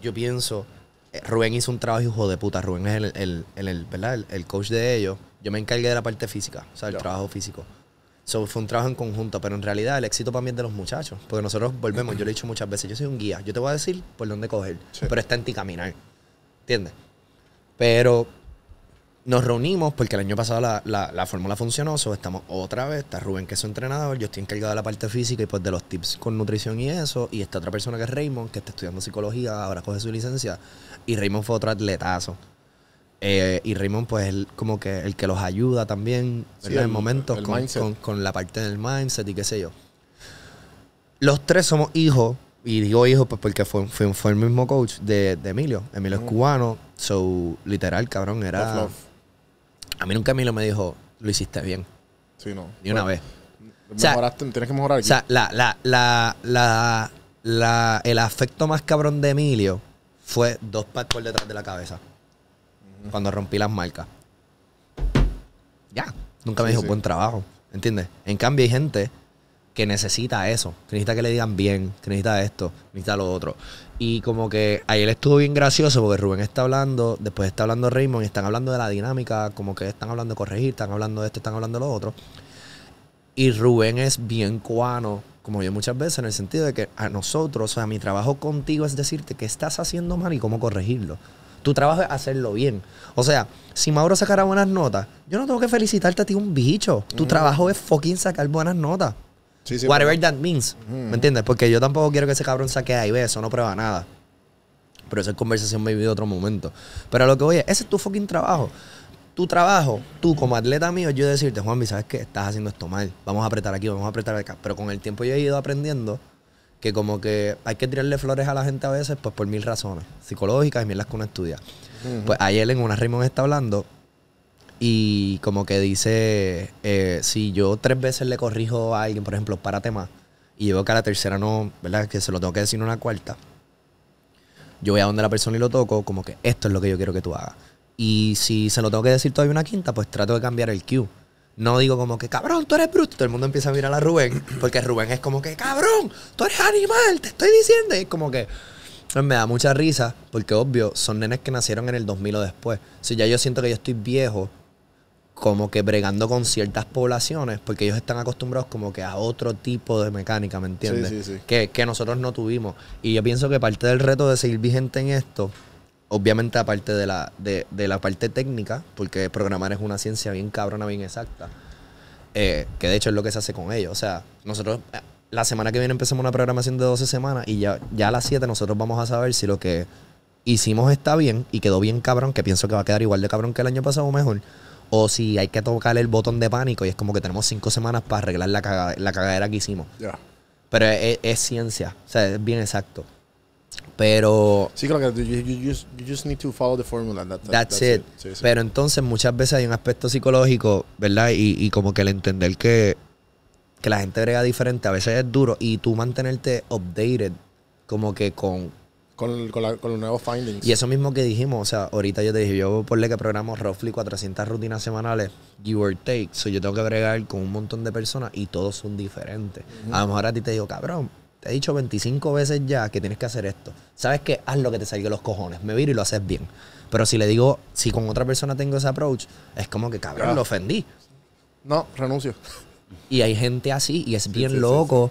yo pienso, eh, Rubén hizo un trabajo hijo de puta. Rubén es el, el, el, coach de ellos. Yo me encargué de la parte física, o sea, el trabajo físico. So, fue un trabajo en conjunto, pero en realidad el éxito también es de los muchachos. Porque nosotros volvemos, yo lo he dicho muchas veces, yo soy un guía. Yo te voy a decir por dónde coger, pero está en ti caminar. ¿Entiendes? Pero nos reunimos porque el año pasado la, fórmula funcionó, so estamos otra vez, está Rubén que es su entrenador, yo estoy encargado de la parte física y pues de los tips con nutrición y eso, y está otra persona que es Raymond, que está estudiando psicología, ahora coge su licencia, y Raymond fue otro atletazo. Eh, y Raymond pues es como que el que los ayuda también en momentos con, con, la parte del mindset y qué sé yo. Los tres somos hijos y digo hijos pues porque fue, fue, el mismo coach de, Emilio. Emilio es cubano, so literal, cabrón, era... A mí nunca Emilio me dijo, lo hiciste bien. Sí, no. Ni una pues, vez. Mejoraste, tienes que mejorar. O sea, la, la, la, el afecto más cabrón de Emilio fue dos packs por detrás de la cabeza. Cuando rompí las marcas. Ya. Nunca me dijo buen trabajo. ¿Entiendes? En cambio, hay gente que necesita eso, que necesita que le digan bien, que necesita esto, necesita lo otro. Y como que ahí él estuvo bien gracioso porque Rubén está hablando, después está hablando Raymond y están hablando de la dinámica, como que están hablando de corregir, están hablando de esto, están hablando de lo otro. Y Rubén es bien cuano, como yo muchas veces, en el sentido de que a nosotros, o sea, mi trabajo contigo es decirte qué estás haciendo mal y cómo corregirlo. Tu trabajo es hacerlo bien. O sea, si Mauro sacara buenas notas, yo no tengo que felicitarte a ti un bicho. Tu trabajo es fucking sacar buenas notas. Whatever that means. ¿Me entiendes? Porque yo tampoco quiero que ese cabrón saque ahí, ve, eso no prueba nada. Pero esa conversación me de otro momento. Pero lo que voy es, ese es tu fucking trabajo. Tu trabajo, tú como atleta mío, yo decirte, Juanmi ¿sabes qué? Estás haciendo esto mal. Vamos a apretar aquí, vamos a apretar acá. Pero con el tiempo yo he ido aprendiendo que como que hay que tirarle flores a la gente a veces, pues por mil razones, psicológicas y mil las que uno estudia. pues ahí Pues ayer en una me está hablando y como que dice, eh, si yo tres veces le corrijo a alguien, por ejemplo, párate más, y yo veo que a la tercera no, ¿verdad? Que se lo tengo que decir una cuarta. Yo voy a donde la persona y lo toco, como que esto es lo que yo quiero que tú hagas. Y si se lo tengo que decir todavía una quinta, pues trato de cambiar el cue. No digo como que, cabrón, tú eres bruto. Todo el mundo empieza a mirar a Rubén, porque Rubén es como que, cabrón, tú eres animal, te estoy diciendo. Y como que, pues, me da mucha risa, porque obvio, son nenes que nacieron en el 2000 o después. Si ya yo siento que yo estoy viejo como que bregando con ciertas poblaciones, porque ellos están acostumbrados como que a otro tipo de mecánica, ¿me entiendes? Que, que, nosotros no tuvimos. Y yo pienso que parte del reto de seguir vigente en esto, obviamente aparte de la, de, de la parte técnica, porque programar es una ciencia bien cabrona, bien exacta, eh, que de hecho es lo que se hace con ellos. O sea, nosotros eh, la semana que viene empezamos una programación de 12 semanas y ya, ya a las 7 nosotros vamos a saber si lo que hicimos está bien y quedó bien cabrón, que pienso que va a quedar igual de cabrón que el año pasado o mejor o si hay que tocar el botón de pánico y es como que tenemos cinco semanas para arreglar la, la cagadera que hicimos. Pero es, ciencia, o sea, es bien exacto. Pero. Sí, creo que you, just, need to follow the formula. that's, it. Pero entonces muchas veces hay un aspecto psicológico, ¿verdad? Y, como que el entender que, que la gente agrega diferente a veces es duro y tú mantenerte updated, como que con, con, los nuevos findings. Y eso mismo que dijimos, o sea, ahorita yo te dije, yo le que programo roughly 400 rutinas semanales, give or take, so yo tengo que agregar con un montón de personas y todos son diferentes. A lo mejor a ti te digo, cabrón, te he dicho 25 veces ya que tienes que hacer esto. ¿Sabes qué? Haz lo que te salga los cojones, me viro y lo haces bien. Pero si le digo, si con otra persona tengo ese approach, es como que, cabrón, ah. lo ofendí. No, renuncio. Y hay gente así y es bien loco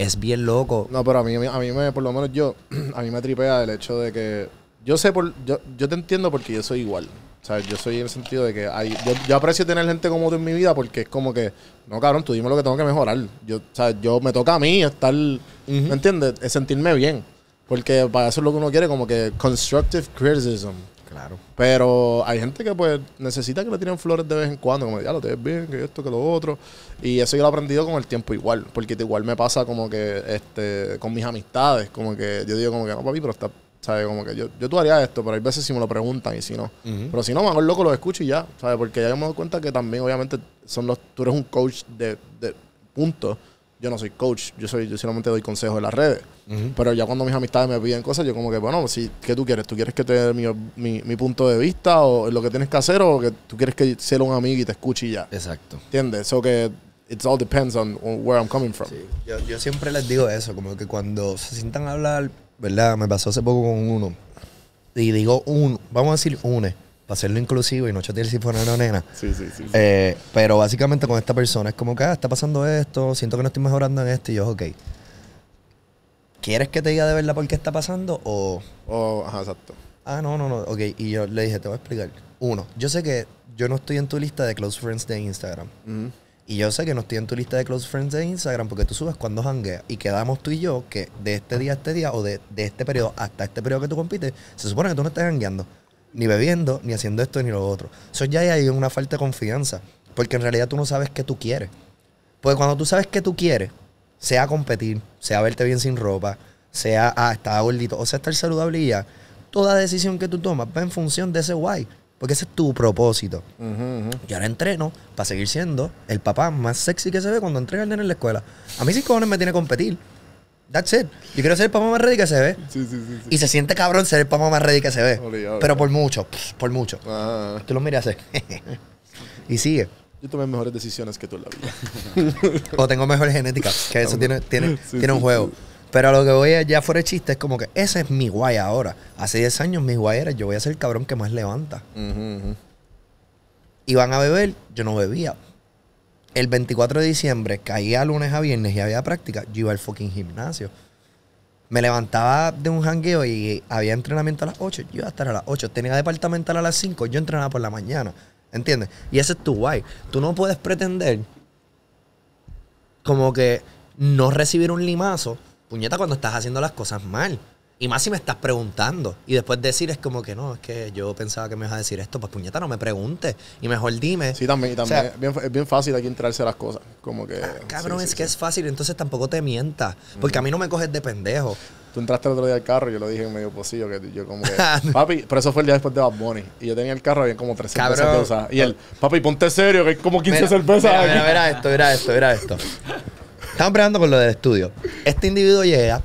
es bien loco. No, pero a mí, a mí me, por lo menos yo, a mí me tripea el hecho de que yo sé por, yo, te entiendo porque yo soy igual. O sea, yo soy en el sentido de que hay, yo, aprecio tener gente como tú en mi vida porque es como que, no, cabrón, tú dime lo que tengo que mejorar. Yo, o sea, yo me toca a mí estar, ¿me entiendes? Es sentirme bien. Porque para eso lo que uno quiere, como que constructive criticism. Claro. Pero hay gente que pues necesita que le tiren flores de vez en cuando, como ya lo tienes bien, que esto, que lo otro. Y eso yo lo he aprendido con el tiempo igual, porque igual me pasa como que este con mis amistades, como que yo digo como que no, papi, pero está ¿sabes? Como que yo, yo tú haría esto, pero hay veces si me lo preguntan y si no. Pero si no, mejor loco lo escucho y ya, ¿sabes? Porque ya me dado cuenta que también, obviamente, son los, tú eres un coach de, de puntos yo no soy coach, yo soy yo solamente doy consejos en las redes. Pero ya cuando mis amistades me piden cosas, yo como que, bueno, si, ¿qué tú quieres? ¿Tú quieres que te dé mi, punto de vista o lo que tienes que hacer o que tú quieres que sea un amigo y te escuche y ya? Exacto. ¿Entiendes? Eso que it all depends on, where I'm coming from. Yo, yo, siempre les digo eso, como que cuando se sientan a hablar, ¿verdad? Me pasó hace poco con uno. Y digo uno, vamos a decir une para hacerlo inclusivo y no chatear si fuera una nena. Sí, sí, sí. Eh, pero básicamente con esta persona es como que, ah, está pasando esto, siento que no estoy mejorando en esto y yo, ok. ¿Quieres que te diga de verdad por qué está pasando o...? O, ajá, exacto. Ah, no, no, no, ok. Y yo le dije, te voy a explicar. Uno, yo sé que yo no estoy en tu lista de close friends de Instagram. Y yo sé que no estoy en tu lista de close friends de Instagram porque tú subes cuando jangueas. Y quedamos tú y yo que de este día a este día o de, de este periodo hasta este periodo que tú compites, se supone que tú no estás jangueando ni bebiendo, ni haciendo esto, ni lo otro. Eso ya hay una falta de confianza, porque en realidad tú no sabes qué tú quieres. Porque cuando tú sabes qué tú quieres, sea competir, sea verte bien sin ropa, sea ah, estar gordito, o sea estar saludable y ya, toda decisión que tú tomas va en función de ese guay. Porque ese es tu propósito. yo ahora entreno para seguir siendo el papá más sexy que se ve cuando entrega el en la escuela. A mí sí cojones me tiene que competir. That's it. Yo quiero ser el papá más ready que se ve. Sí, sí, sí, Y se siente cabrón ser el papá más ready que se ve. pero por mucho, por mucho. Tú lo miras así. y sigue. Yo tomé mejores decisiones que tú en la vida. o tengo mejores genéticas. que eso tiene, tiene, un juego. Pero lo que voy a, ya fuera de chiste es como que ese es mi guay ahora. Hace 10 años mi guay era yo voy a ser el cabrón que más levanta. Y van a beber, yo no bebía el 24 de diciembre, caía lunes a viernes y había práctica, yo iba al fucking gimnasio. Me levantaba de un jangueo y había entrenamiento a las 8, yo iba a estar a las 8. Tenía departamental a las 5, yo entrenaba por la mañana. ¿Entiendes? Y ese es tu guay. Tú no puedes pretender como que no recibir un limazo, puñeta, cuando estás haciendo las cosas mal. Y más si me estás preguntando. Y después decir es como que no, es que yo pensaba que me ibas a decir esto. Pues puñeta, no me preguntes. Y mejor dime. Sí, también. también es, bien, es, bien, fácil aquí entrarse a las cosas. Como que. Ah, cabrón, es que es fácil. Entonces tampoco te mientas. Porque a mí no me coges de pendejo. Tú entraste el otro día al carro y yo lo dije en medio pocillo pues, que yo como que, ah, papi, pero eso fue el día después de Bad Bunny. Y yo tenía el carro bien como 300 cervezas. Y él, papi, ponte serio que hay como 15 cervezas mira, aquí. Mira, esto, mira esto, mira esto. Estamos pregando con lo del estudio. Este individuo llega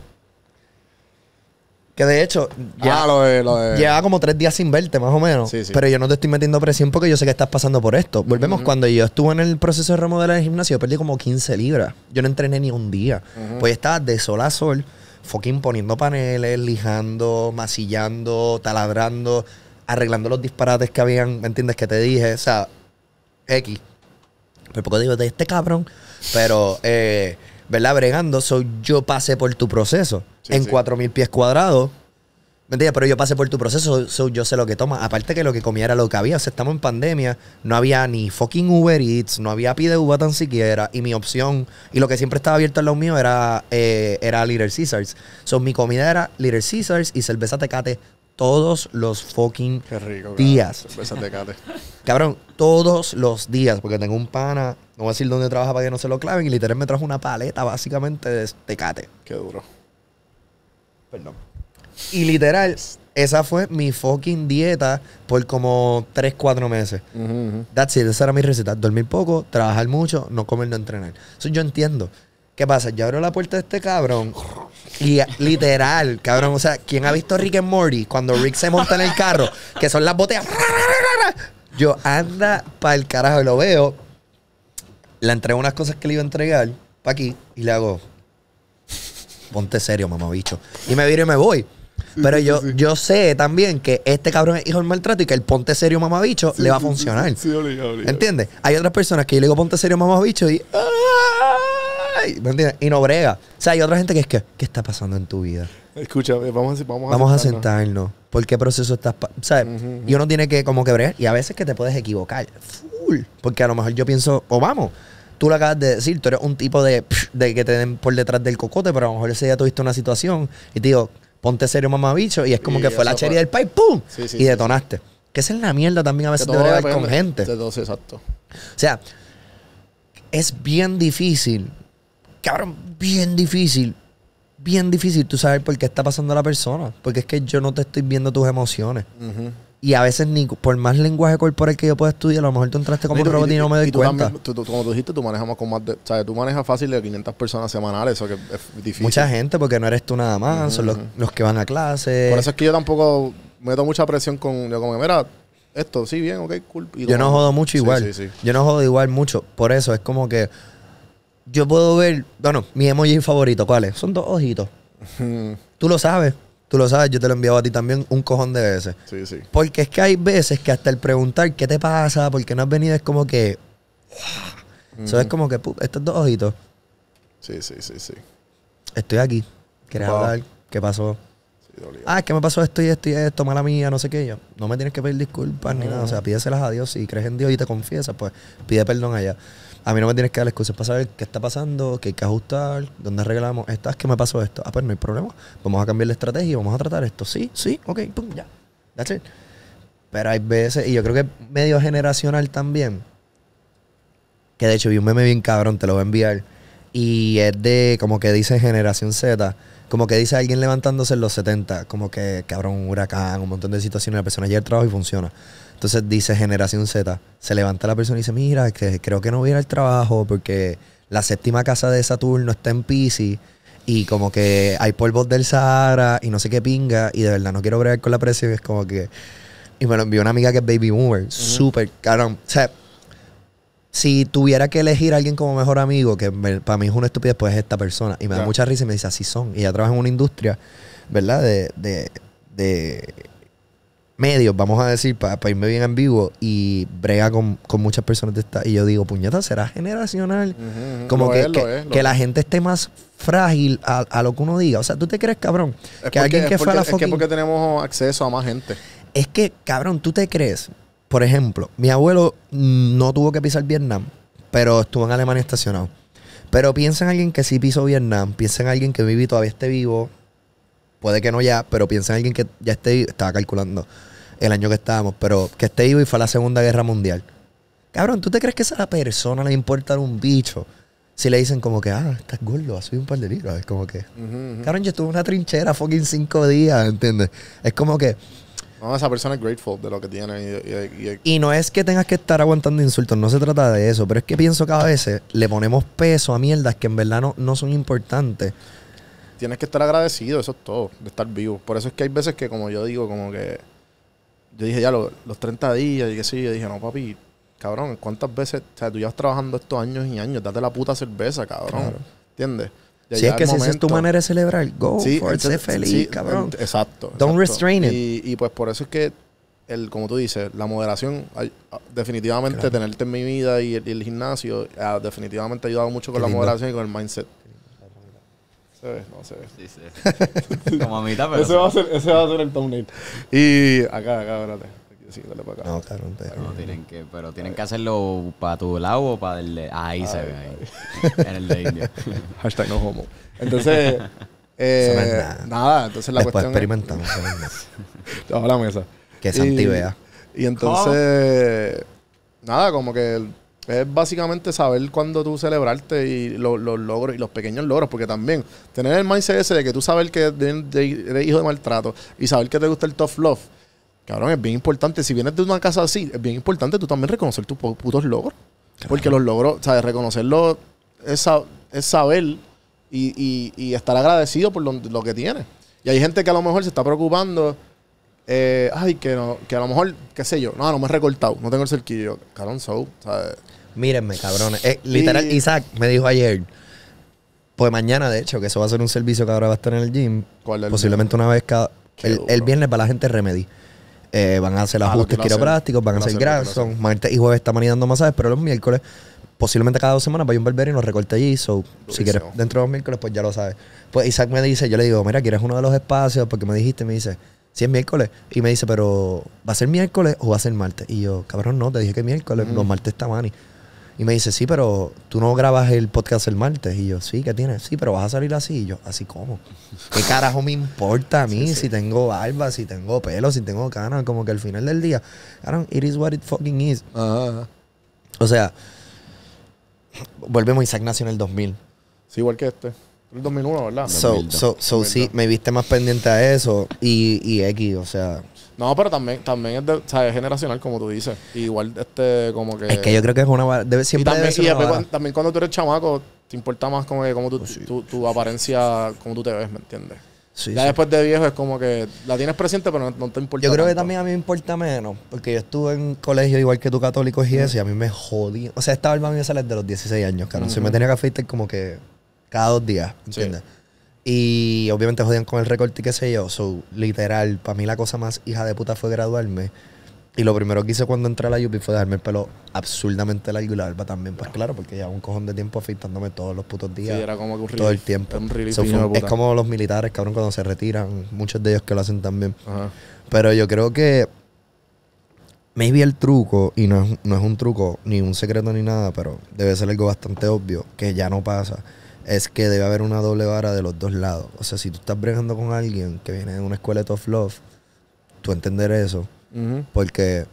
que de hecho, ya ah, lo de, lo lleva como tres días sin verte, más o menos. Pero yo no te estoy metiendo presión porque yo sé que estás pasando por esto. Volvemos, cuando yo estuve en el proceso de remodelar el gimnasio, perdí como 15 libras. Yo no entrené ni un día. Pues estaba de sol a sol, fucking poniendo paneles, lijando, masillando, taladrando, arreglando los disparates que habían, ¿me entiendes? Que te dije, o sea, X. Pero pues poco digo, de este cabrón. Pero, eh ¿verdad? Bregando. So, yo pasé por tu proceso en cuatro mil pies cuadrados. ¿Me entiendes? Pero yo pasé por tu proceso, so, yo sé lo que toma. Aparte que lo que comía era lo que había. O sea, estamos en pandemia, no había ni fucking Uber Eats, no había Pide Uva tan siquiera. Y mi opción, y lo que siempre estaba abierto en lo mío era, eh, era Little Caesars. So, mi comida era Little Caesars y cerveza tecate todos los fucking días. Cerveza tecate. Cabrón, todos los días, porque tengo un pana no voy a decir dónde trabaja para que no se lo claven. Y literal me trajo una paleta básicamente de cate. Qué duro. Perdón. Y literal, esa fue mi fucking dieta por como 3, 4 meses. That's it. Esa era mi receta. Dormir poco, trabajar mucho, no comer, no entrenar. Eso yo entiendo. ¿Qué pasa? Yo abro la puerta de este cabrón y literal, cabrón, o sea, ¿quién ha visto Rick and Morty cuando Rick se monta en el carro? Que son las botellas. Yo anda para el carajo y lo veo le entrego unas cosas que le iba a entregar Pa' aquí y le hago, ponte serio, mamabicho. Y me viro y me voy. Pero yo, yo sé también que este cabrón es hijo del maltrato y que el ponte serio mamabicho le va a funcionar. Sí, ¿Entiendes? Hay otras personas que yo le digo ponte serio mamabicho y... ¡ah! Y no brega. O sea, hay otra gente que es que, ¿qué está pasando en tu vida? Escúchame, vamos a, vamos vamos a sentarnos. ¿Por qué proceso estás? ¿Sabes? Y uno tiene que como que bregar. Y a veces que te puedes equivocar. Full. Porque a lo mejor yo pienso, o vamos, tú lo acabas de decir, tú eres un tipo de, de que te den por detrás del cocote, pero a lo mejor ese día tuviste una situación y te digo, ponte serio mamabicho. Y es como que fue la cherry del país, ¡pum! y detonaste. que esa es la mierda también a veces de bregar con gente. exacto. O sea, es bien difícil cabrón, bien difícil, bien difícil tú saber por qué está pasando la persona. Porque es que yo no te estoy viendo tus emociones. Y a veces, ni por más lenguaje corporal que yo pueda estudiar, a lo mejor tú entraste como un robot y, no me doy cuenta. como tú dijiste, tú más con más O tú manejas fácil de 500 personas semanales, eso que es difícil. Mucha gente, porque no eres tú nada más, son los, que van a clase. Por eso es que yo tampoco meto mucha presión con. Yo, como mira, esto, sí, bien, ok, cool. yo no jodo mucho igual. Yo no jodo igual mucho. Por eso es como que yo puedo ver, bueno, mi emoji favorito, ¿cuáles? Son dos ojitos. Tú lo sabes. Tú lo sabes, yo te lo he enviado a ti también un cojón de veces. Sí, sí. Porque es que hay veces que hasta el preguntar qué te pasa, por qué no has venido, es como que. eso es como que estos dos ojitos. Sí, sí, sí, sí. Estoy aquí. ¿Quieres hablar? ¿Qué pasó? ah, es que me pasó esto y esto y esto, mala mía, no sé qué. Yo, no me tienes que pedir disculpas ni nada. O sea, ah. pídeselas a Dios. Si crees en Dios y te confiesas, pues pide perdón allá. A mí no me tienes que dar excusas para saber qué está pasando, qué hay que ajustar, dónde arreglamos. Estás, que me pasó esto. Ah, pues no hay problema. Vamos a cambiar la estrategia vamos a tratar esto. Sí, sí, ok, pum, ya. That's it. Pero hay veces, y yo creo que medio generacional también, que de hecho vi un meme bien cabrón, te lo voy a enviar. Y es de, como que dice generación Z, como que dice alguien levantándose en los 70, como que cabrón, un huracán, un montón de situaciones, la persona llega al trabajo y funciona. Entonces dice generación Z, se levanta la persona y dice, mira, que creo que no voy a ir al trabajo porque la séptima casa de Saturno está en Pisces y como que hay polvos del Sahara y no sé qué pinga y de verdad no quiero bregar con la presión. Es como que... Y me lo envió una amiga que es Baby Boomer, super súper carón. O sea, si tuviera que elegir a alguien como mejor amigo, que para mí es una estupidez, pues es esta persona. Y me da mucha risa y me dice, así son. Y ya trabaja en una industria, ¿verdad? de, de medios, vamos a decir, para, irme bien vivo, y brega con, muchas personas de esta. Y yo digo, puñeta, será generacional. Como que, que, la gente esté más frágil a, lo que uno diga. O sea, ¿tú te crees, cabrón? Es que porque, alguien que fue Es que porque tenemos acceso a más gente. Es que, cabrón, ¿tú te crees? Por ejemplo, mi abuelo no tuvo que pisar Vietnam, pero estuvo en Alemania estacionado. Pero piensa en alguien que sí pisó Vietnam, piensa en alguien que vive todavía esté vivo, puede que no ya, pero piensa en alguien que ya esté, estaba calculando el año que estábamos, pero que esté vivo y fue a la Segunda Guerra Mundial. Cabrón, ¿tú te crees que a esa persona le importa un bicho? Si le dicen como que, ah, estás gordo, has subido un par de libros. Es como que, cabrón, yo estuve en una trinchera fucking cinco días, ¿entiendes? Es como que... No, esa persona es grateful de lo que tiene. Y, no es que tengas que estar aguantando insultos, no se trata de eso, pero es que pienso que a veces le ponemos peso a mierdas que en verdad no, no son importantes tienes que estar agradecido, eso es todo, de estar vivo. Por eso es que hay veces que, como yo digo, como que yo dije ya los 30 días y que sí, yo dije, no, papi, cabrón, ¿cuántas veces? O sea, tú llevas trabajando estos años y años, date la puta cerveza, cabrón. ¿Entiendes? si es que si esa es tu manera de celebrar, go for it, feliz, cabrón. Exacto. Don't restrain it. Y, pues por eso es que, el, como tú dices, la moderación, ah, definitivamente tenerte en mi vida y el, gimnasio, ah, ha definitivamente ayudado mucho con la moderación y con el mindset se ve, no se ve. Sí, sí. Como a mitad, pero. ese, va a ser, va a ser el thumbnail. Y acá, acá, espérate. Sí, dale para acá. No, claro, no, tienen que, pero tienen que hacerlo para tu lado o para el de. Ahí se ve, ahí. en el de India. Hashtag no homo. Entonces. Eh, no nada. nada. entonces la Después cuestión. experimentamos. Vamos la mesa. Que es y, y entonces. Nada, como que es básicamente saber cuándo tú celebrarte y los, logros y los pequeños logros, porque también tener el mindset ese de que tú sabes que eres hijo de maltrato y saber que te gusta el tough love, cabrón, es bien importante. Si vienes de una casa así, es bien importante tú también reconocer tus putos logros. Porque los logros, ¿sabes? Reconocerlo es, es saber y, y, y, estar agradecido por lo, que tienes. Y hay gente que a lo mejor se está preocupando. Eh, ay, que, no, que a lo mejor, qué sé yo, no, no me he recortado, no tengo el cerquillo. Cabrón, so, ¿sabes? Mírenme, cabrones. Eh, literal, Isaac me dijo ayer, pues mañana, de hecho, que eso va a ser un servicio que ahora va a estar en el gym. Posiblemente una vez cada. El, viernes para la gente Remedy. Eh, van a hacer ah, ajustes quiroprácticos, van a hacer Granson. Martes y jueves están dando masajes, pero los miércoles, posiblemente cada dos semanas, vaya un barbero y nos recorte allí. So, si quieres, dentro de los miércoles, pues ya lo sabes. Pues Isaac me dice, yo le digo, mira, ¿quieres uno de los espacios? Porque me dijiste, me dice, si sí, es miércoles. Y me dice, pero ¿va a ser miércoles o va a ser martes? Y yo, cabrón, no, te dije que miércoles, mm. los martes está mani. Y me dice, sí, pero tú no grabas el podcast el martes. Y yo, sí, ¿qué tienes? Sí, pero vas a salir así. Y yo, ¿así cómo? ¿Qué carajo me importa a mí si tengo barba, si tengo pelo, si tengo canas? Como que al final del día, it is what it fucking is. O sea, volvemos a Isaac nació en el 2000. Sí, igual que este. El 2001, ¿verdad? So, so, so sí, me viste más pendiente a eso. Y, y X, o sea, no, pero también, también es, de, generacional, como tú dices. igual, este, como que. Es que yo creo que es una. Debe, siempre también, cuando, también cuando tú eres chamaco, te importa más como, que, como pues tu, apariencia, como tú te ves, ¿me entiendes? Sí, ya después de viejo es como que la tienes presente, pero no, te importa. Yo creo que también a mí me importa menos, porque yo estuve en colegio igual que tú, católico y eso, y a mí me jodí. O sea, estaba el mami de salir de los 16 años, claro. se me tenía que afeitar como que cada dos días, ¿entiendes? Y obviamente jodían con el recorte y qué sé yo. So, literal, para mí la cosa más hija de puta fue graduarme. Y lo primero que hice cuando entré a la UPI fue dejarme el pelo absurdamente largo y la barba también. Pues claro, porque ya un cojón de tiempo afeitándome todos los putos días. era como que Todo el tiempo. es como los militares, cabrón, cuando se retiran. Muchos de ellos que lo hacen también. Pero yo creo que me maybe el truco, y no es, no es un truco, ni un secreto ni nada, pero debe ser algo bastante obvio, que ya no pasa es que debe haber una doble vara de los dos lados. O sea, si tú estás bregando con alguien que viene de una escuela de tough love, tú entender eso. porque me Porque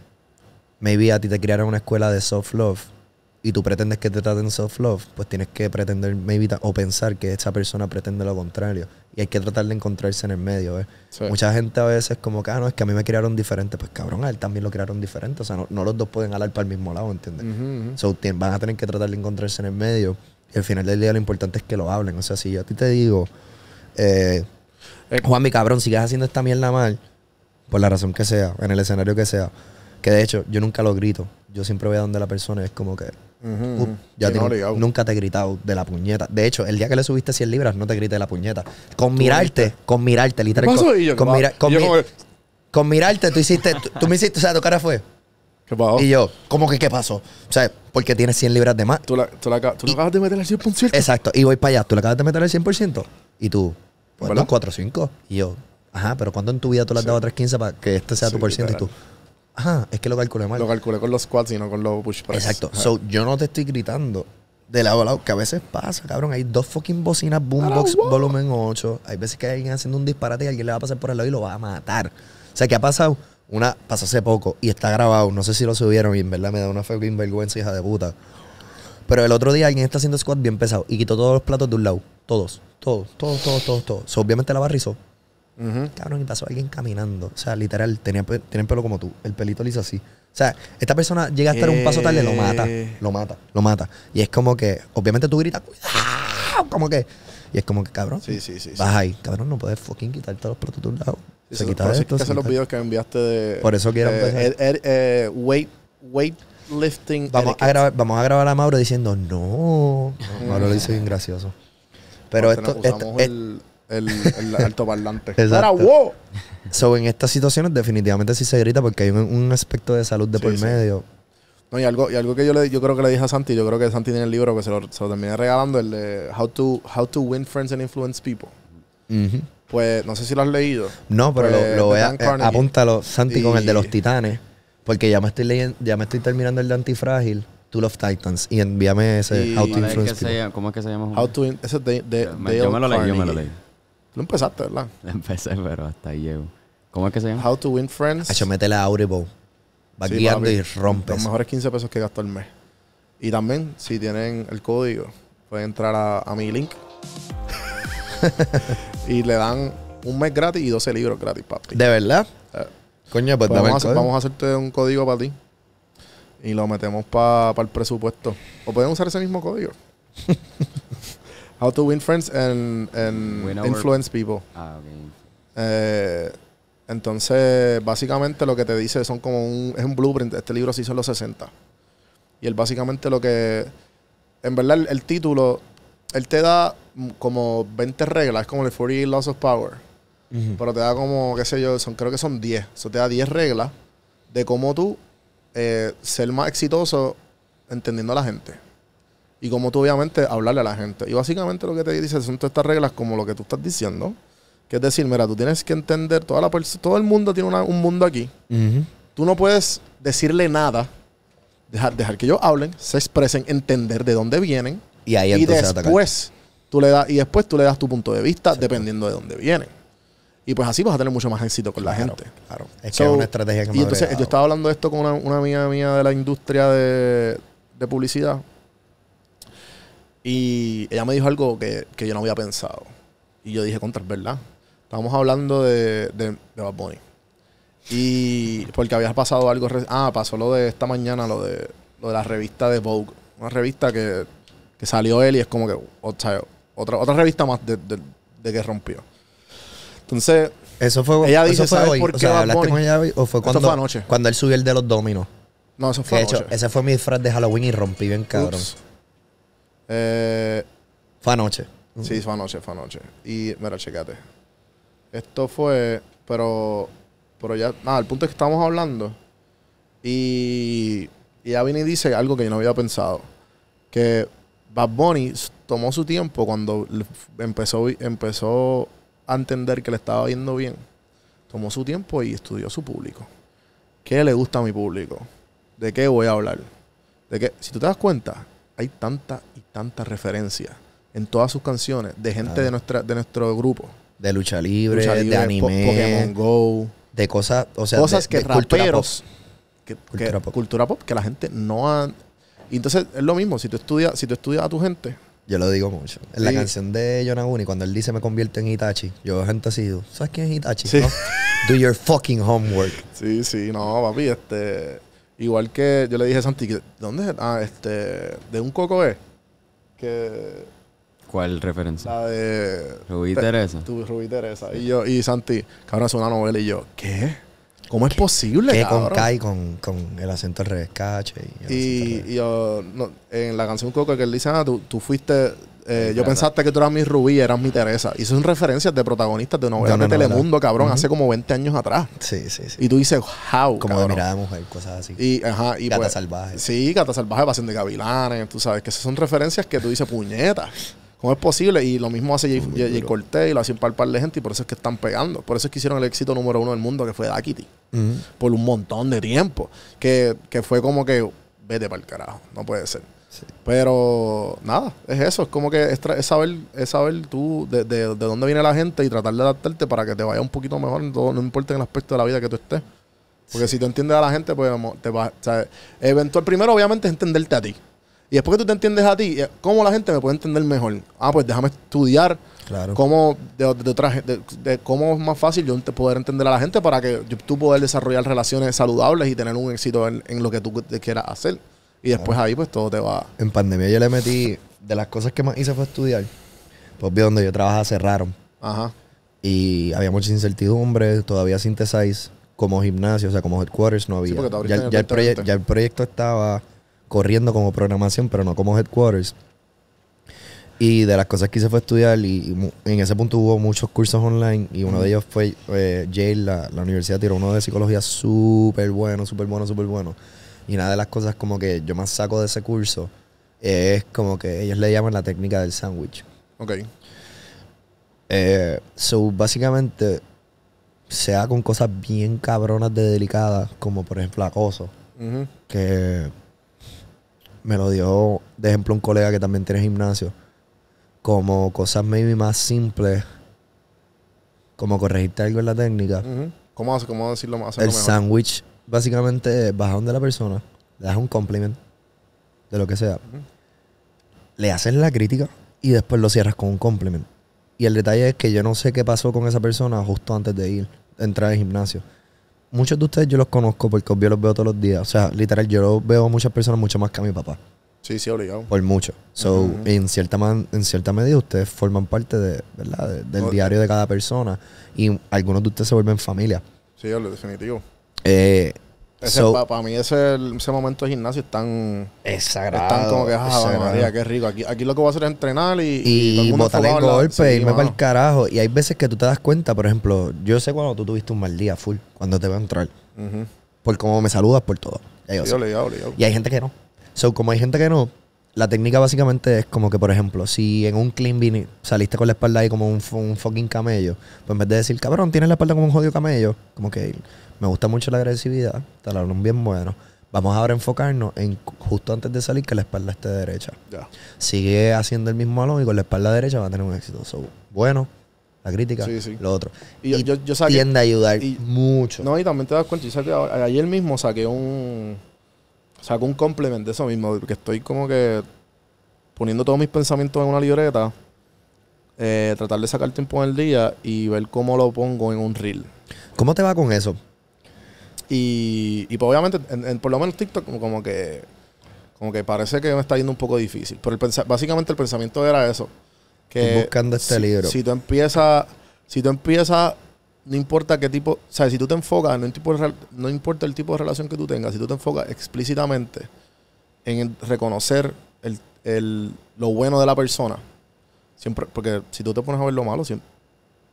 maybe a ti te criaron una escuela de soft love y tú pretendes que te traten soft love, pues tienes que pretender maybe o pensar que esa persona pretende lo contrario. Y hay que tratar de encontrarse en el medio. ¿eh? Mucha gente a veces como que, ah, no, es que a mí me criaron diferente. Pues cabrón, a él también lo criaron diferente. O sea, no, los dos pueden hablar para el mismo lado, ¿entiendes? van a tener que tratar de encontrarse en el medio al final del día lo importante es que lo hablen. O sea, si yo a ti te digo, eh, eh, Juan, mi cabrón, sigues haciendo esta mierda mal, por la razón que sea, en el escenario que sea, que de hecho yo nunca lo grito, yo siempre voy a donde la persona es como que... ya nunca te he gritado de la puñeta. De hecho, el día que le subiste 100 libras, no te grité de la puñeta. Con mirarte, con mirarte, literal. Con, ah, con, mirarte, tú hiciste, tú me hiciste, o sea, tu cara fue. Y yo, ¿cómo que qué pasó? O sea, porque tienes 100 libras de más. Tú, la, acabas de meter al 100%. Exacto. Y voy para allá. Tú le acabas de meter al 100%. Y tú, pues 4 5. Y yo, ajá, pero ¿cuándo en tu vida tú le has dado dado 3.15 para que este sea tu por ciento? Y tú, ajá, es que lo calculé mal. Lo calculé con los squats y no con los push Exacto. So, yo no te estoy gritando de lado a lado, que a veces pasa, cabrón. Hay dos fucking bocinas boombox volumen 8. Hay veces que alguien haciendo un disparate y alguien le va a pasar por el lado y lo va a matar. O sea, ¿qué ha pasado? una, pasó hace poco y está grabado, no sé si lo subieron y en verdad me da una fe vergüenza, hija de puta. Pero el otro día alguien está haciendo squad bien pesado y quitó todos los platos de un lado, todos, todos, todos, todos, todos, obviamente la barrizó. Cabrón, y pasó alguien caminando. O sea, literal, tenía, tenía pelo como tú. El pelito liso así. O sea, esta persona llega a estar un paso tarde, lo mata, eh. lo mata, lo mata. Y es como que, obviamente tú gritas, cuidado, como que y es como que, cabrón, sí, sí, sí, vas ahí. Cabrón, no puedes fucking quitarte los de un lado. se quita esto. Esos los videos que enviaste de... Por eso quiero eh, eh weightlifting vamos a, grabar, vamos a grabar a Mauro diciendo, no. Mauro lo dice bien gracioso. Pero esto... Usamos el, alto el, el wow! So, en estas situaciones definitivamente sí se grita porque hay un, aspecto de salud de por medio. No, y algo, y algo que yo le, yo creo que le dije a Santi, yo creo que Santi tiene el libro que se lo, se terminé regalando, el de How to, How to Win Friends and Influence People. Pues no sé si lo has leído. No, pero lo, pues, lo voy apúntalo, Santi, con el de los titanes, porque ya me estoy leyendo, ya me estoy terminando el de Antifrágil. Tool of Titans y envíame ese How to Influence ¿Cómo es que se llama? How to ese de, de, yo, yo me lo leí, yo me lo leí. No empezaste, ¿verdad? Empecé, pero hasta ahí llego. ¿Cómo es que se llama? How to Win Friends. Hacho, métele a Audible vas y rompes. Los mejores 15 pesos que gasto el mes. Y también, si tienen el código, pueden entrar a, mi link y le dan un mes gratis y 12 libros gratis, papi. ¿De verdad? Eh, Coño, pues, pues vamos, a, vamos, a, hacerte un código para ti. Y lo metemos para el presupuesto. O pueden usar ese mismo código. How to win friends and, influence people. Ah, okay. eh, entonces, básicamente lo que te dice son como un, es un blueprint. Este libro se hizo en los 60. Y él básicamente lo que, en verdad, el, título, él te da como 20 reglas, es como el 40 Laws of Power. Pero te da como, qué sé yo, son, creo que son 10. Eso te da 10 reglas de cómo tú eh, ser más exitoso entendiendo a la gente. Y cómo tú, obviamente, hablarle a la gente. Y básicamente lo que te dice son todas estas reglas como lo que tú estás diciendo que es decir, mira, tú tienes que entender, toda la todo el mundo tiene un mundo aquí. Tú no puedes decirle nada, dejar, dejar que ellos hablen, se expresen, entender de dónde vienen. Y ahí y después tú le das y después tú le das tu punto de vista dependiendo de dónde vienen. Y pues así vas a tener mucho más éxito con la gente. Claro. Es que es una estrategia que me Y entonces yo estaba hablando de esto con una, una amiga mía de la industria de, publicidad. Y ella me dijo algo que, que yo no había pensado. Y yo dije, contra, es verdad. Estábamos hablando de, de, de Bad Bunny. Y porque había pasado algo. Ah, pasó lo de esta mañana, lo de, lo de la revista de Vogue. Una revista que, que salió él y es como que. otra, otra revista más de, de, que rompió. Entonces. Eso fue, ella eso fue hoy. Por qué o ¿Hablaste ¿O fue cuando, cuando él subió el de los dominos? No, eso fue anoche. ese fue mi disfraz de Halloween y rompí bien cabrón. Eh, fue anoche. Sí, fue anoche, fue anoche. Y, mira, checate. Esto fue, pero, pero ya, nada, el punto es que estamos hablando y, y ya viene y dice algo que yo no había pensado, que Bad Bunny tomó su tiempo cuando empezó, empezó a entender que le estaba yendo bien. Tomó su tiempo y estudió su público. ¿Qué le gusta a mi público? ¿De qué voy a hablar? De que, si tú te das cuenta, hay tanta y tanta referencia en todas sus canciones de gente de, nuestra, de nuestro grupo de lucha libre, de anime, de cosas, o sea, cosas que raperos, cultura pop. Que, cultura, pop. que la gente no ha entonces es lo mismo, si tú estudias, si tú estudias a tu gente. Yo lo digo mucho. En la canción de Yonaguni, cuando él dice me convierto en Hitachi, yo gente así, ¿sabes quién es Hitachi? Do your fucking homework. Sí, sí, no, papi, este. Igual que yo le dije a Santi, ¿dónde ¿dónde? Ah, este. De un coco es. Que ¿Cuál referencia? La de. Rubí y Teresa. Tu Rubí Teresa. Y yo, y Santi, cabrón, es una novela. Y yo, ¿qué? ¿Cómo es posible, ¿Qué con Kai, con, con, el acento al revés, cache. Y, yo, en la canción Coco que él dice, ah, tú, fuiste, eh, yo pensaste que tú eras mi Rubí, eras mi Teresa. Y son referencias de protagonistas de novelas de, Telemundo, cabrón, hace como 20 años atrás. Sí, sí, sí. Y tú dices, how, Como de mirada de mujer, cosas así. Y, ajá, y Gata pues, salvaje. Sí, Gata salvaje, pasión de gavilanes, tú sabes, que esas son referencias que tú dices, puñetas. ¿Cómo es posible? Y lo mismo hace Jay, y lo hace par, par de gente y por eso es que están pegando. Por eso es que hicieron el éxito número uno del mundo, que fue Daquiti. Por un montón de tiempo. Que, fue como que, vete para el carajo, no puede ser. Pero nada, es eso, es como que es, saber, saber tú de, dónde viene la gente y tratar de adaptarte para que te vaya un poquito mejor, en todo, no importa en el aspecto de la vida que tú estés. Porque si tú entiendes a la gente, pues te va, o eventual primero obviamente es entenderte a ti. Y después que tú te entiendes a ti, eh, ¿cómo la gente me puede entender mejor? Ah, pues déjame estudiar. Claro. Cómo, de, cómo es más fácil yo poder entender a la gente para que tú puedas desarrollar relaciones saludables y tener un éxito en, lo que tú quieras hacer. Y después ahí pues todo te va. En pandemia yo le metí, de las cosas que más hice fue estudiar. Pues vi donde yo trabajaba cerraron. Ajá. Y había mucha incertidumbre, todavía Synthesize como gimnasio, o sea, como headquarters no había. ya, el proyecto estaba, corriendo como programación, pero no como headquarters. Y de las cosas que hice fue estudiar y, en ese punto hubo muchos cursos online y uno de ellos fue eh, Yale, la, universidad tiró uno de psicología súper bueno, súper bueno, súper bueno. Y una de las cosas como que yo más saco de ese curso es como que ellos le llaman la técnica del sándwich. Ok. Eh, so, básicamente, sea con cosas bien cabronas de delicadas, como por ejemplo acoso, que me lo dio, de ejemplo, un colega que también tiene gimnasio. Como cosas maybe más simples, como corregirte algo en la técnica. ¿Cómo, decirlo más? El sándwich, básicamente, bajando donde la persona, le das un compliment de lo que sea. Le haces la crítica y después lo cierras con un compliment. Y el detalle es que yo no sé qué pasó con esa persona justo antes de ir, de entrar al gimnasio muchos de ustedes yo los conozco porque obvio los veo todos los días. O sea, literal, yo los veo a muchas personas mucho más que a mi papá. Sí, sí, obligado. Por mucho. So, en, cierta en cierta medida, ustedes forman parte de, ¿verdad? del diario de cada persona. Y algunos de ustedes se vuelven familia. Sí, lo definitivo. Eh, para, mí ese, ese, momento de gimnasio es tan... Es Es tan como que, ah, María, qué rico. Aquí, lo que voy a hacer es entrenar y... Y, y el golpe, irme para el carajo. Y hay veces que tú te das cuenta, por ejemplo, yo sé cuando tú tuviste un mal día full, cuando te veo entrar. Por cómo me saludas, por todo. Y hay gente que no. So, como hay gente que no, la técnica básicamente es como que, por ejemplo, si en un clean bin saliste con la espalda ahí como un, fucking camello, pues en vez de decir, cabrón, tienes la espalda como un jodido camello, como que me gusta mucho la agresividad, te la bien bueno. Vamos ahora a enfocarnos en justo antes de salir que la espalda esté derecha. Sigue haciendo el mismo balón y con la espalda derecha va a tener un éxito. bueno, la crítica, lo otro. Y, yo, yo, tiende a ayudar mucho. No, y también te das cuenta, yo saqué, ayer mismo saqué un saco un complemento de eso mismo, porque estoy como que poniendo todos mis pensamientos en una libreta, eh, tratar de sacar tiempo en el día y ver cómo lo pongo en un reel. ¿Cómo te va con eso? Y, y pues obviamente, por lo menos TikTok, como, que como que parece que me está yendo un poco difícil. Pero el básicamente el pensamiento era eso. Que buscando este libro. Si tú empiezas, si tú empiezas no importa qué tipo, o sea, si tú te enfocas, no, importa, no importa el tipo de relación que tú tengas, si tú te enfocas explícitamente en reconocer lo bueno de la persona, siempre, porque si tú te pones a ver lo malo, siempre,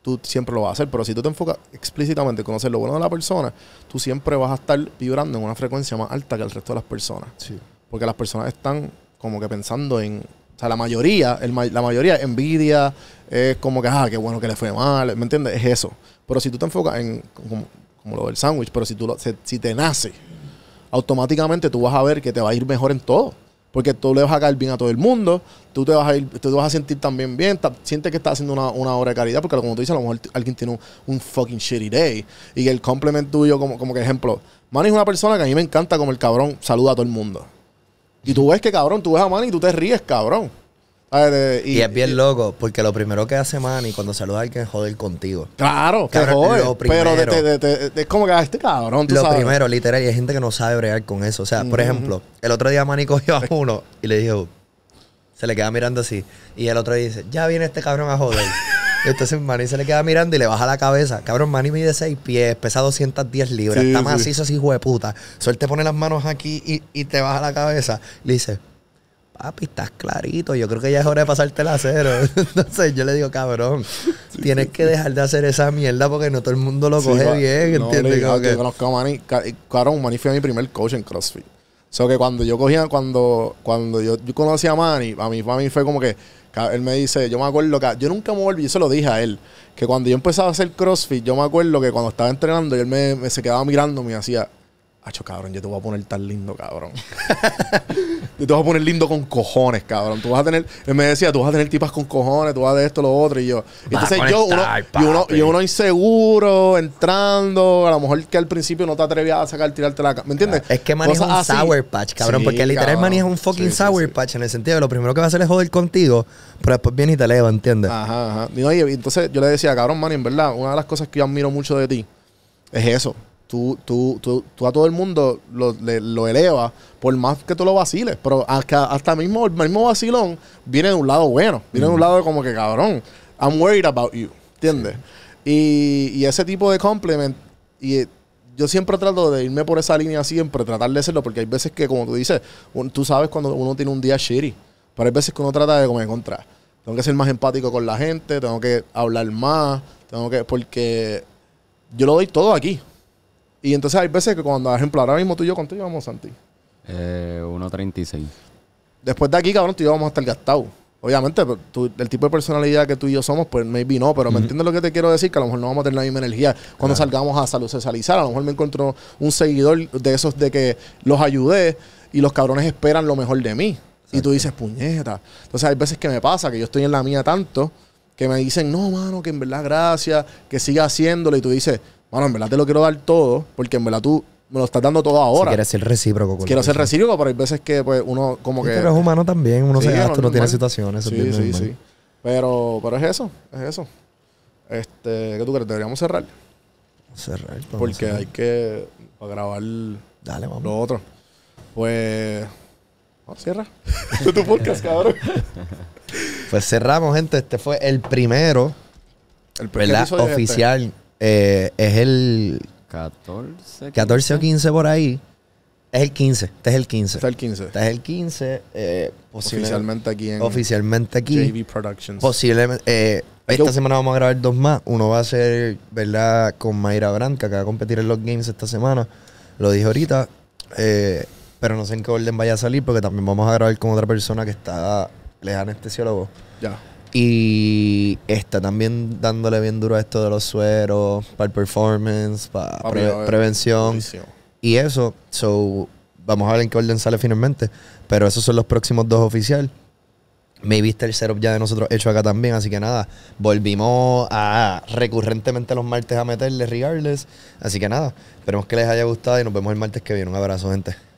tú siempre lo vas a hacer, pero si tú te enfocas explícitamente en conocer lo bueno de la persona, tú siempre vas a estar vibrando en una frecuencia más alta que el resto de las personas. Sí. Porque las personas están como que pensando en, o sea, la mayoría, la mayoría envidia, es como que, ah, qué bueno que le fue mal, ¿me entiendes? Es eso. Pero si tú te enfocas en como, lo del sándwich, pero si tú lo, si te nace, automáticamente tú vas a ver que te va a ir mejor en todo. Porque tú le vas a caer bien a todo el mundo, tú te vas a, ir, te vas a sentir también bien, sientes que estás haciendo una, una, obra de caridad, porque como tú dices, a lo mejor alguien tiene un, fucking shitty day. Y el complemento tuyo, como, como que ejemplo, Manny es una persona que a mí me encanta como el cabrón saluda a todo el mundo. Y tú ves que cabrón, tú ves a Manny y tú te ríes, cabrón. Ah, y, es bien loco, porque lo primero que hace Manny cuando saluda a alguien es joder contigo. Claro, que joder. pero es como que a este cabrón, Lo primero, literal, y hay gente que no sabe bregar con eso. O sea, por ejemplo, el otro día Manny cogió a uno y le dijo, se le queda mirando así. Y el otro dice, ya viene este cabrón a joder. Entonces Manny se le queda mirando y le baja la cabeza. Cabrón, Manny mide 6 pies, pesa 210 libras, está macizo así, hijo de puta. Suerte pone las manos aquí y, y te baja la cabeza. Le dice, papi, estás clarito, yo creo que ya es hora de pasarte el acero. Entonces yo le digo, cabrón, tienes que dejar de hacer esa mierda porque no todo el mundo lo coge bien, no, ¿entiendes? Yo conozco a Manny, eh, cabrón, Manny fue mi primer coach en CrossFit. O sea, que cuando yo cogía, cuando, cuando yo, yo conocí a Manny, a mí, fue como que, él me dice, yo me acuerdo que, yo nunca me volví, yo se lo dije a él, que cuando yo empezaba a hacer CrossFit, yo me acuerdo que cuando estaba entrenando, y él me, me se quedaba mirando, me hacía, Hacho, cabrón, yo te voy a poner tan lindo, cabrón. yo te voy a poner lindo con cojones, cabrón. Tú vas a tener, él me decía, tú vas a tener tipas con cojones, tú vas a de esto, lo otro, y yo. entonces yo, y uno, inseguro, entrando, a lo mejor que al principio no te atrevías a sacar, tirarte la ¿me entiendes? Es que Manny es un sour patch, cabrón, porque literal Manny es un fucking sour patch en el sentido de lo primero que va a hacer es joder contigo, pero después viene y te leva ¿entiendes? Ajá, ajá. Y, entonces yo le decía, cabrón, Manny, en verdad, una de las cosas que yo admiro mucho de ti es eso tú, tú, tú, a todo el mundo lo, elevas, por más que tú lo vaciles. Pero hasta, hasta mismo, el mismo vacilón viene de un lado bueno, viene de un lado como que cabrón, I'm worried about you, ¿entiendes? Y, y ese tipo de compliment, y eh, yo siempre trato de irme por esa línea siempre, tratar de hacerlo, porque hay veces que, como tú dices, tú sabes cuando uno tiene un día shitty, pero hay veces que uno trata de como encontrar. Tengo que ser más empático con la gente, tengo que hablar más, tengo que. Porque yo lo doy todo aquí. Y entonces hay veces que cuando, por ejemplo, ahora mismo tú y yo, ¿cuánto llevamos, Santi? Eh, 1.36. Después de aquí, cabrón, tú y yo vamos a estar gastados. Obviamente, el tipo de personalidad que tú y yo somos, pues maybe no, pero me entiendes lo que te quiero decir, que a lo mejor no vamos a tener la misma energía cuando salgamos a salud socializar. A lo mejor me encuentro un seguidor de esos de que los ayudé y los cabrones esperan lo mejor de mí. Y tú dices, puñeta. Entonces hay veces que me pasa, que yo estoy en la mía tanto, que me dicen, no, mano, que en verdad gracias, que siga haciéndolo. Y tú dices, bueno, en verdad te lo quiero dar todo, porque en verdad tú me lo estás dando todo ahora. Si quieres ser recíproco. Con quiero ser recíproco, pero hay veces que pues uno como que... Pero es humano también, uno se gasta, uno tiene situaciones. Sí, sí, sí. Pero, pero es eso, es eso. Este, ¿Qué tú crees? Deberíamos cerrar. Cerrar. Porque hay que grabar lo otro. Pues... Oh, cierra. tu podcast, cabrón. pues cerramos, gente. Este fue el primero. El primer este. oficial. Eh, es el 14, 14 o 15 por ahí. Es el 15, este es el 15. Este es el 15. Este es el 15. Eh, oficialmente aquí en Oficialmente aquí. JV Productions. Posiblemente. Eh, esta semana vamos a grabar dos más. Uno va a ser, ¿verdad? Con Mayra Branca, que va a competir en los games esta semana. Lo dije ahorita. Eh, pero no sé en qué orden vaya a salir, porque también vamos a grabar con otra persona que está. Le es anestesiólogo. Ya. Y está también dándole bien duro a esto de los sueros, para el performance, para prevención. Y eso, so, vamos a ver en qué orden sale finalmente. Pero esos son los próximos dos oficiales. Me viste el setup ya de nosotros hecho acá también, así que nada, volvimos a recurrentemente los martes a meterles, regardless. Así que nada, esperemos que les haya gustado y nos vemos el martes que viene. Un abrazo, gente.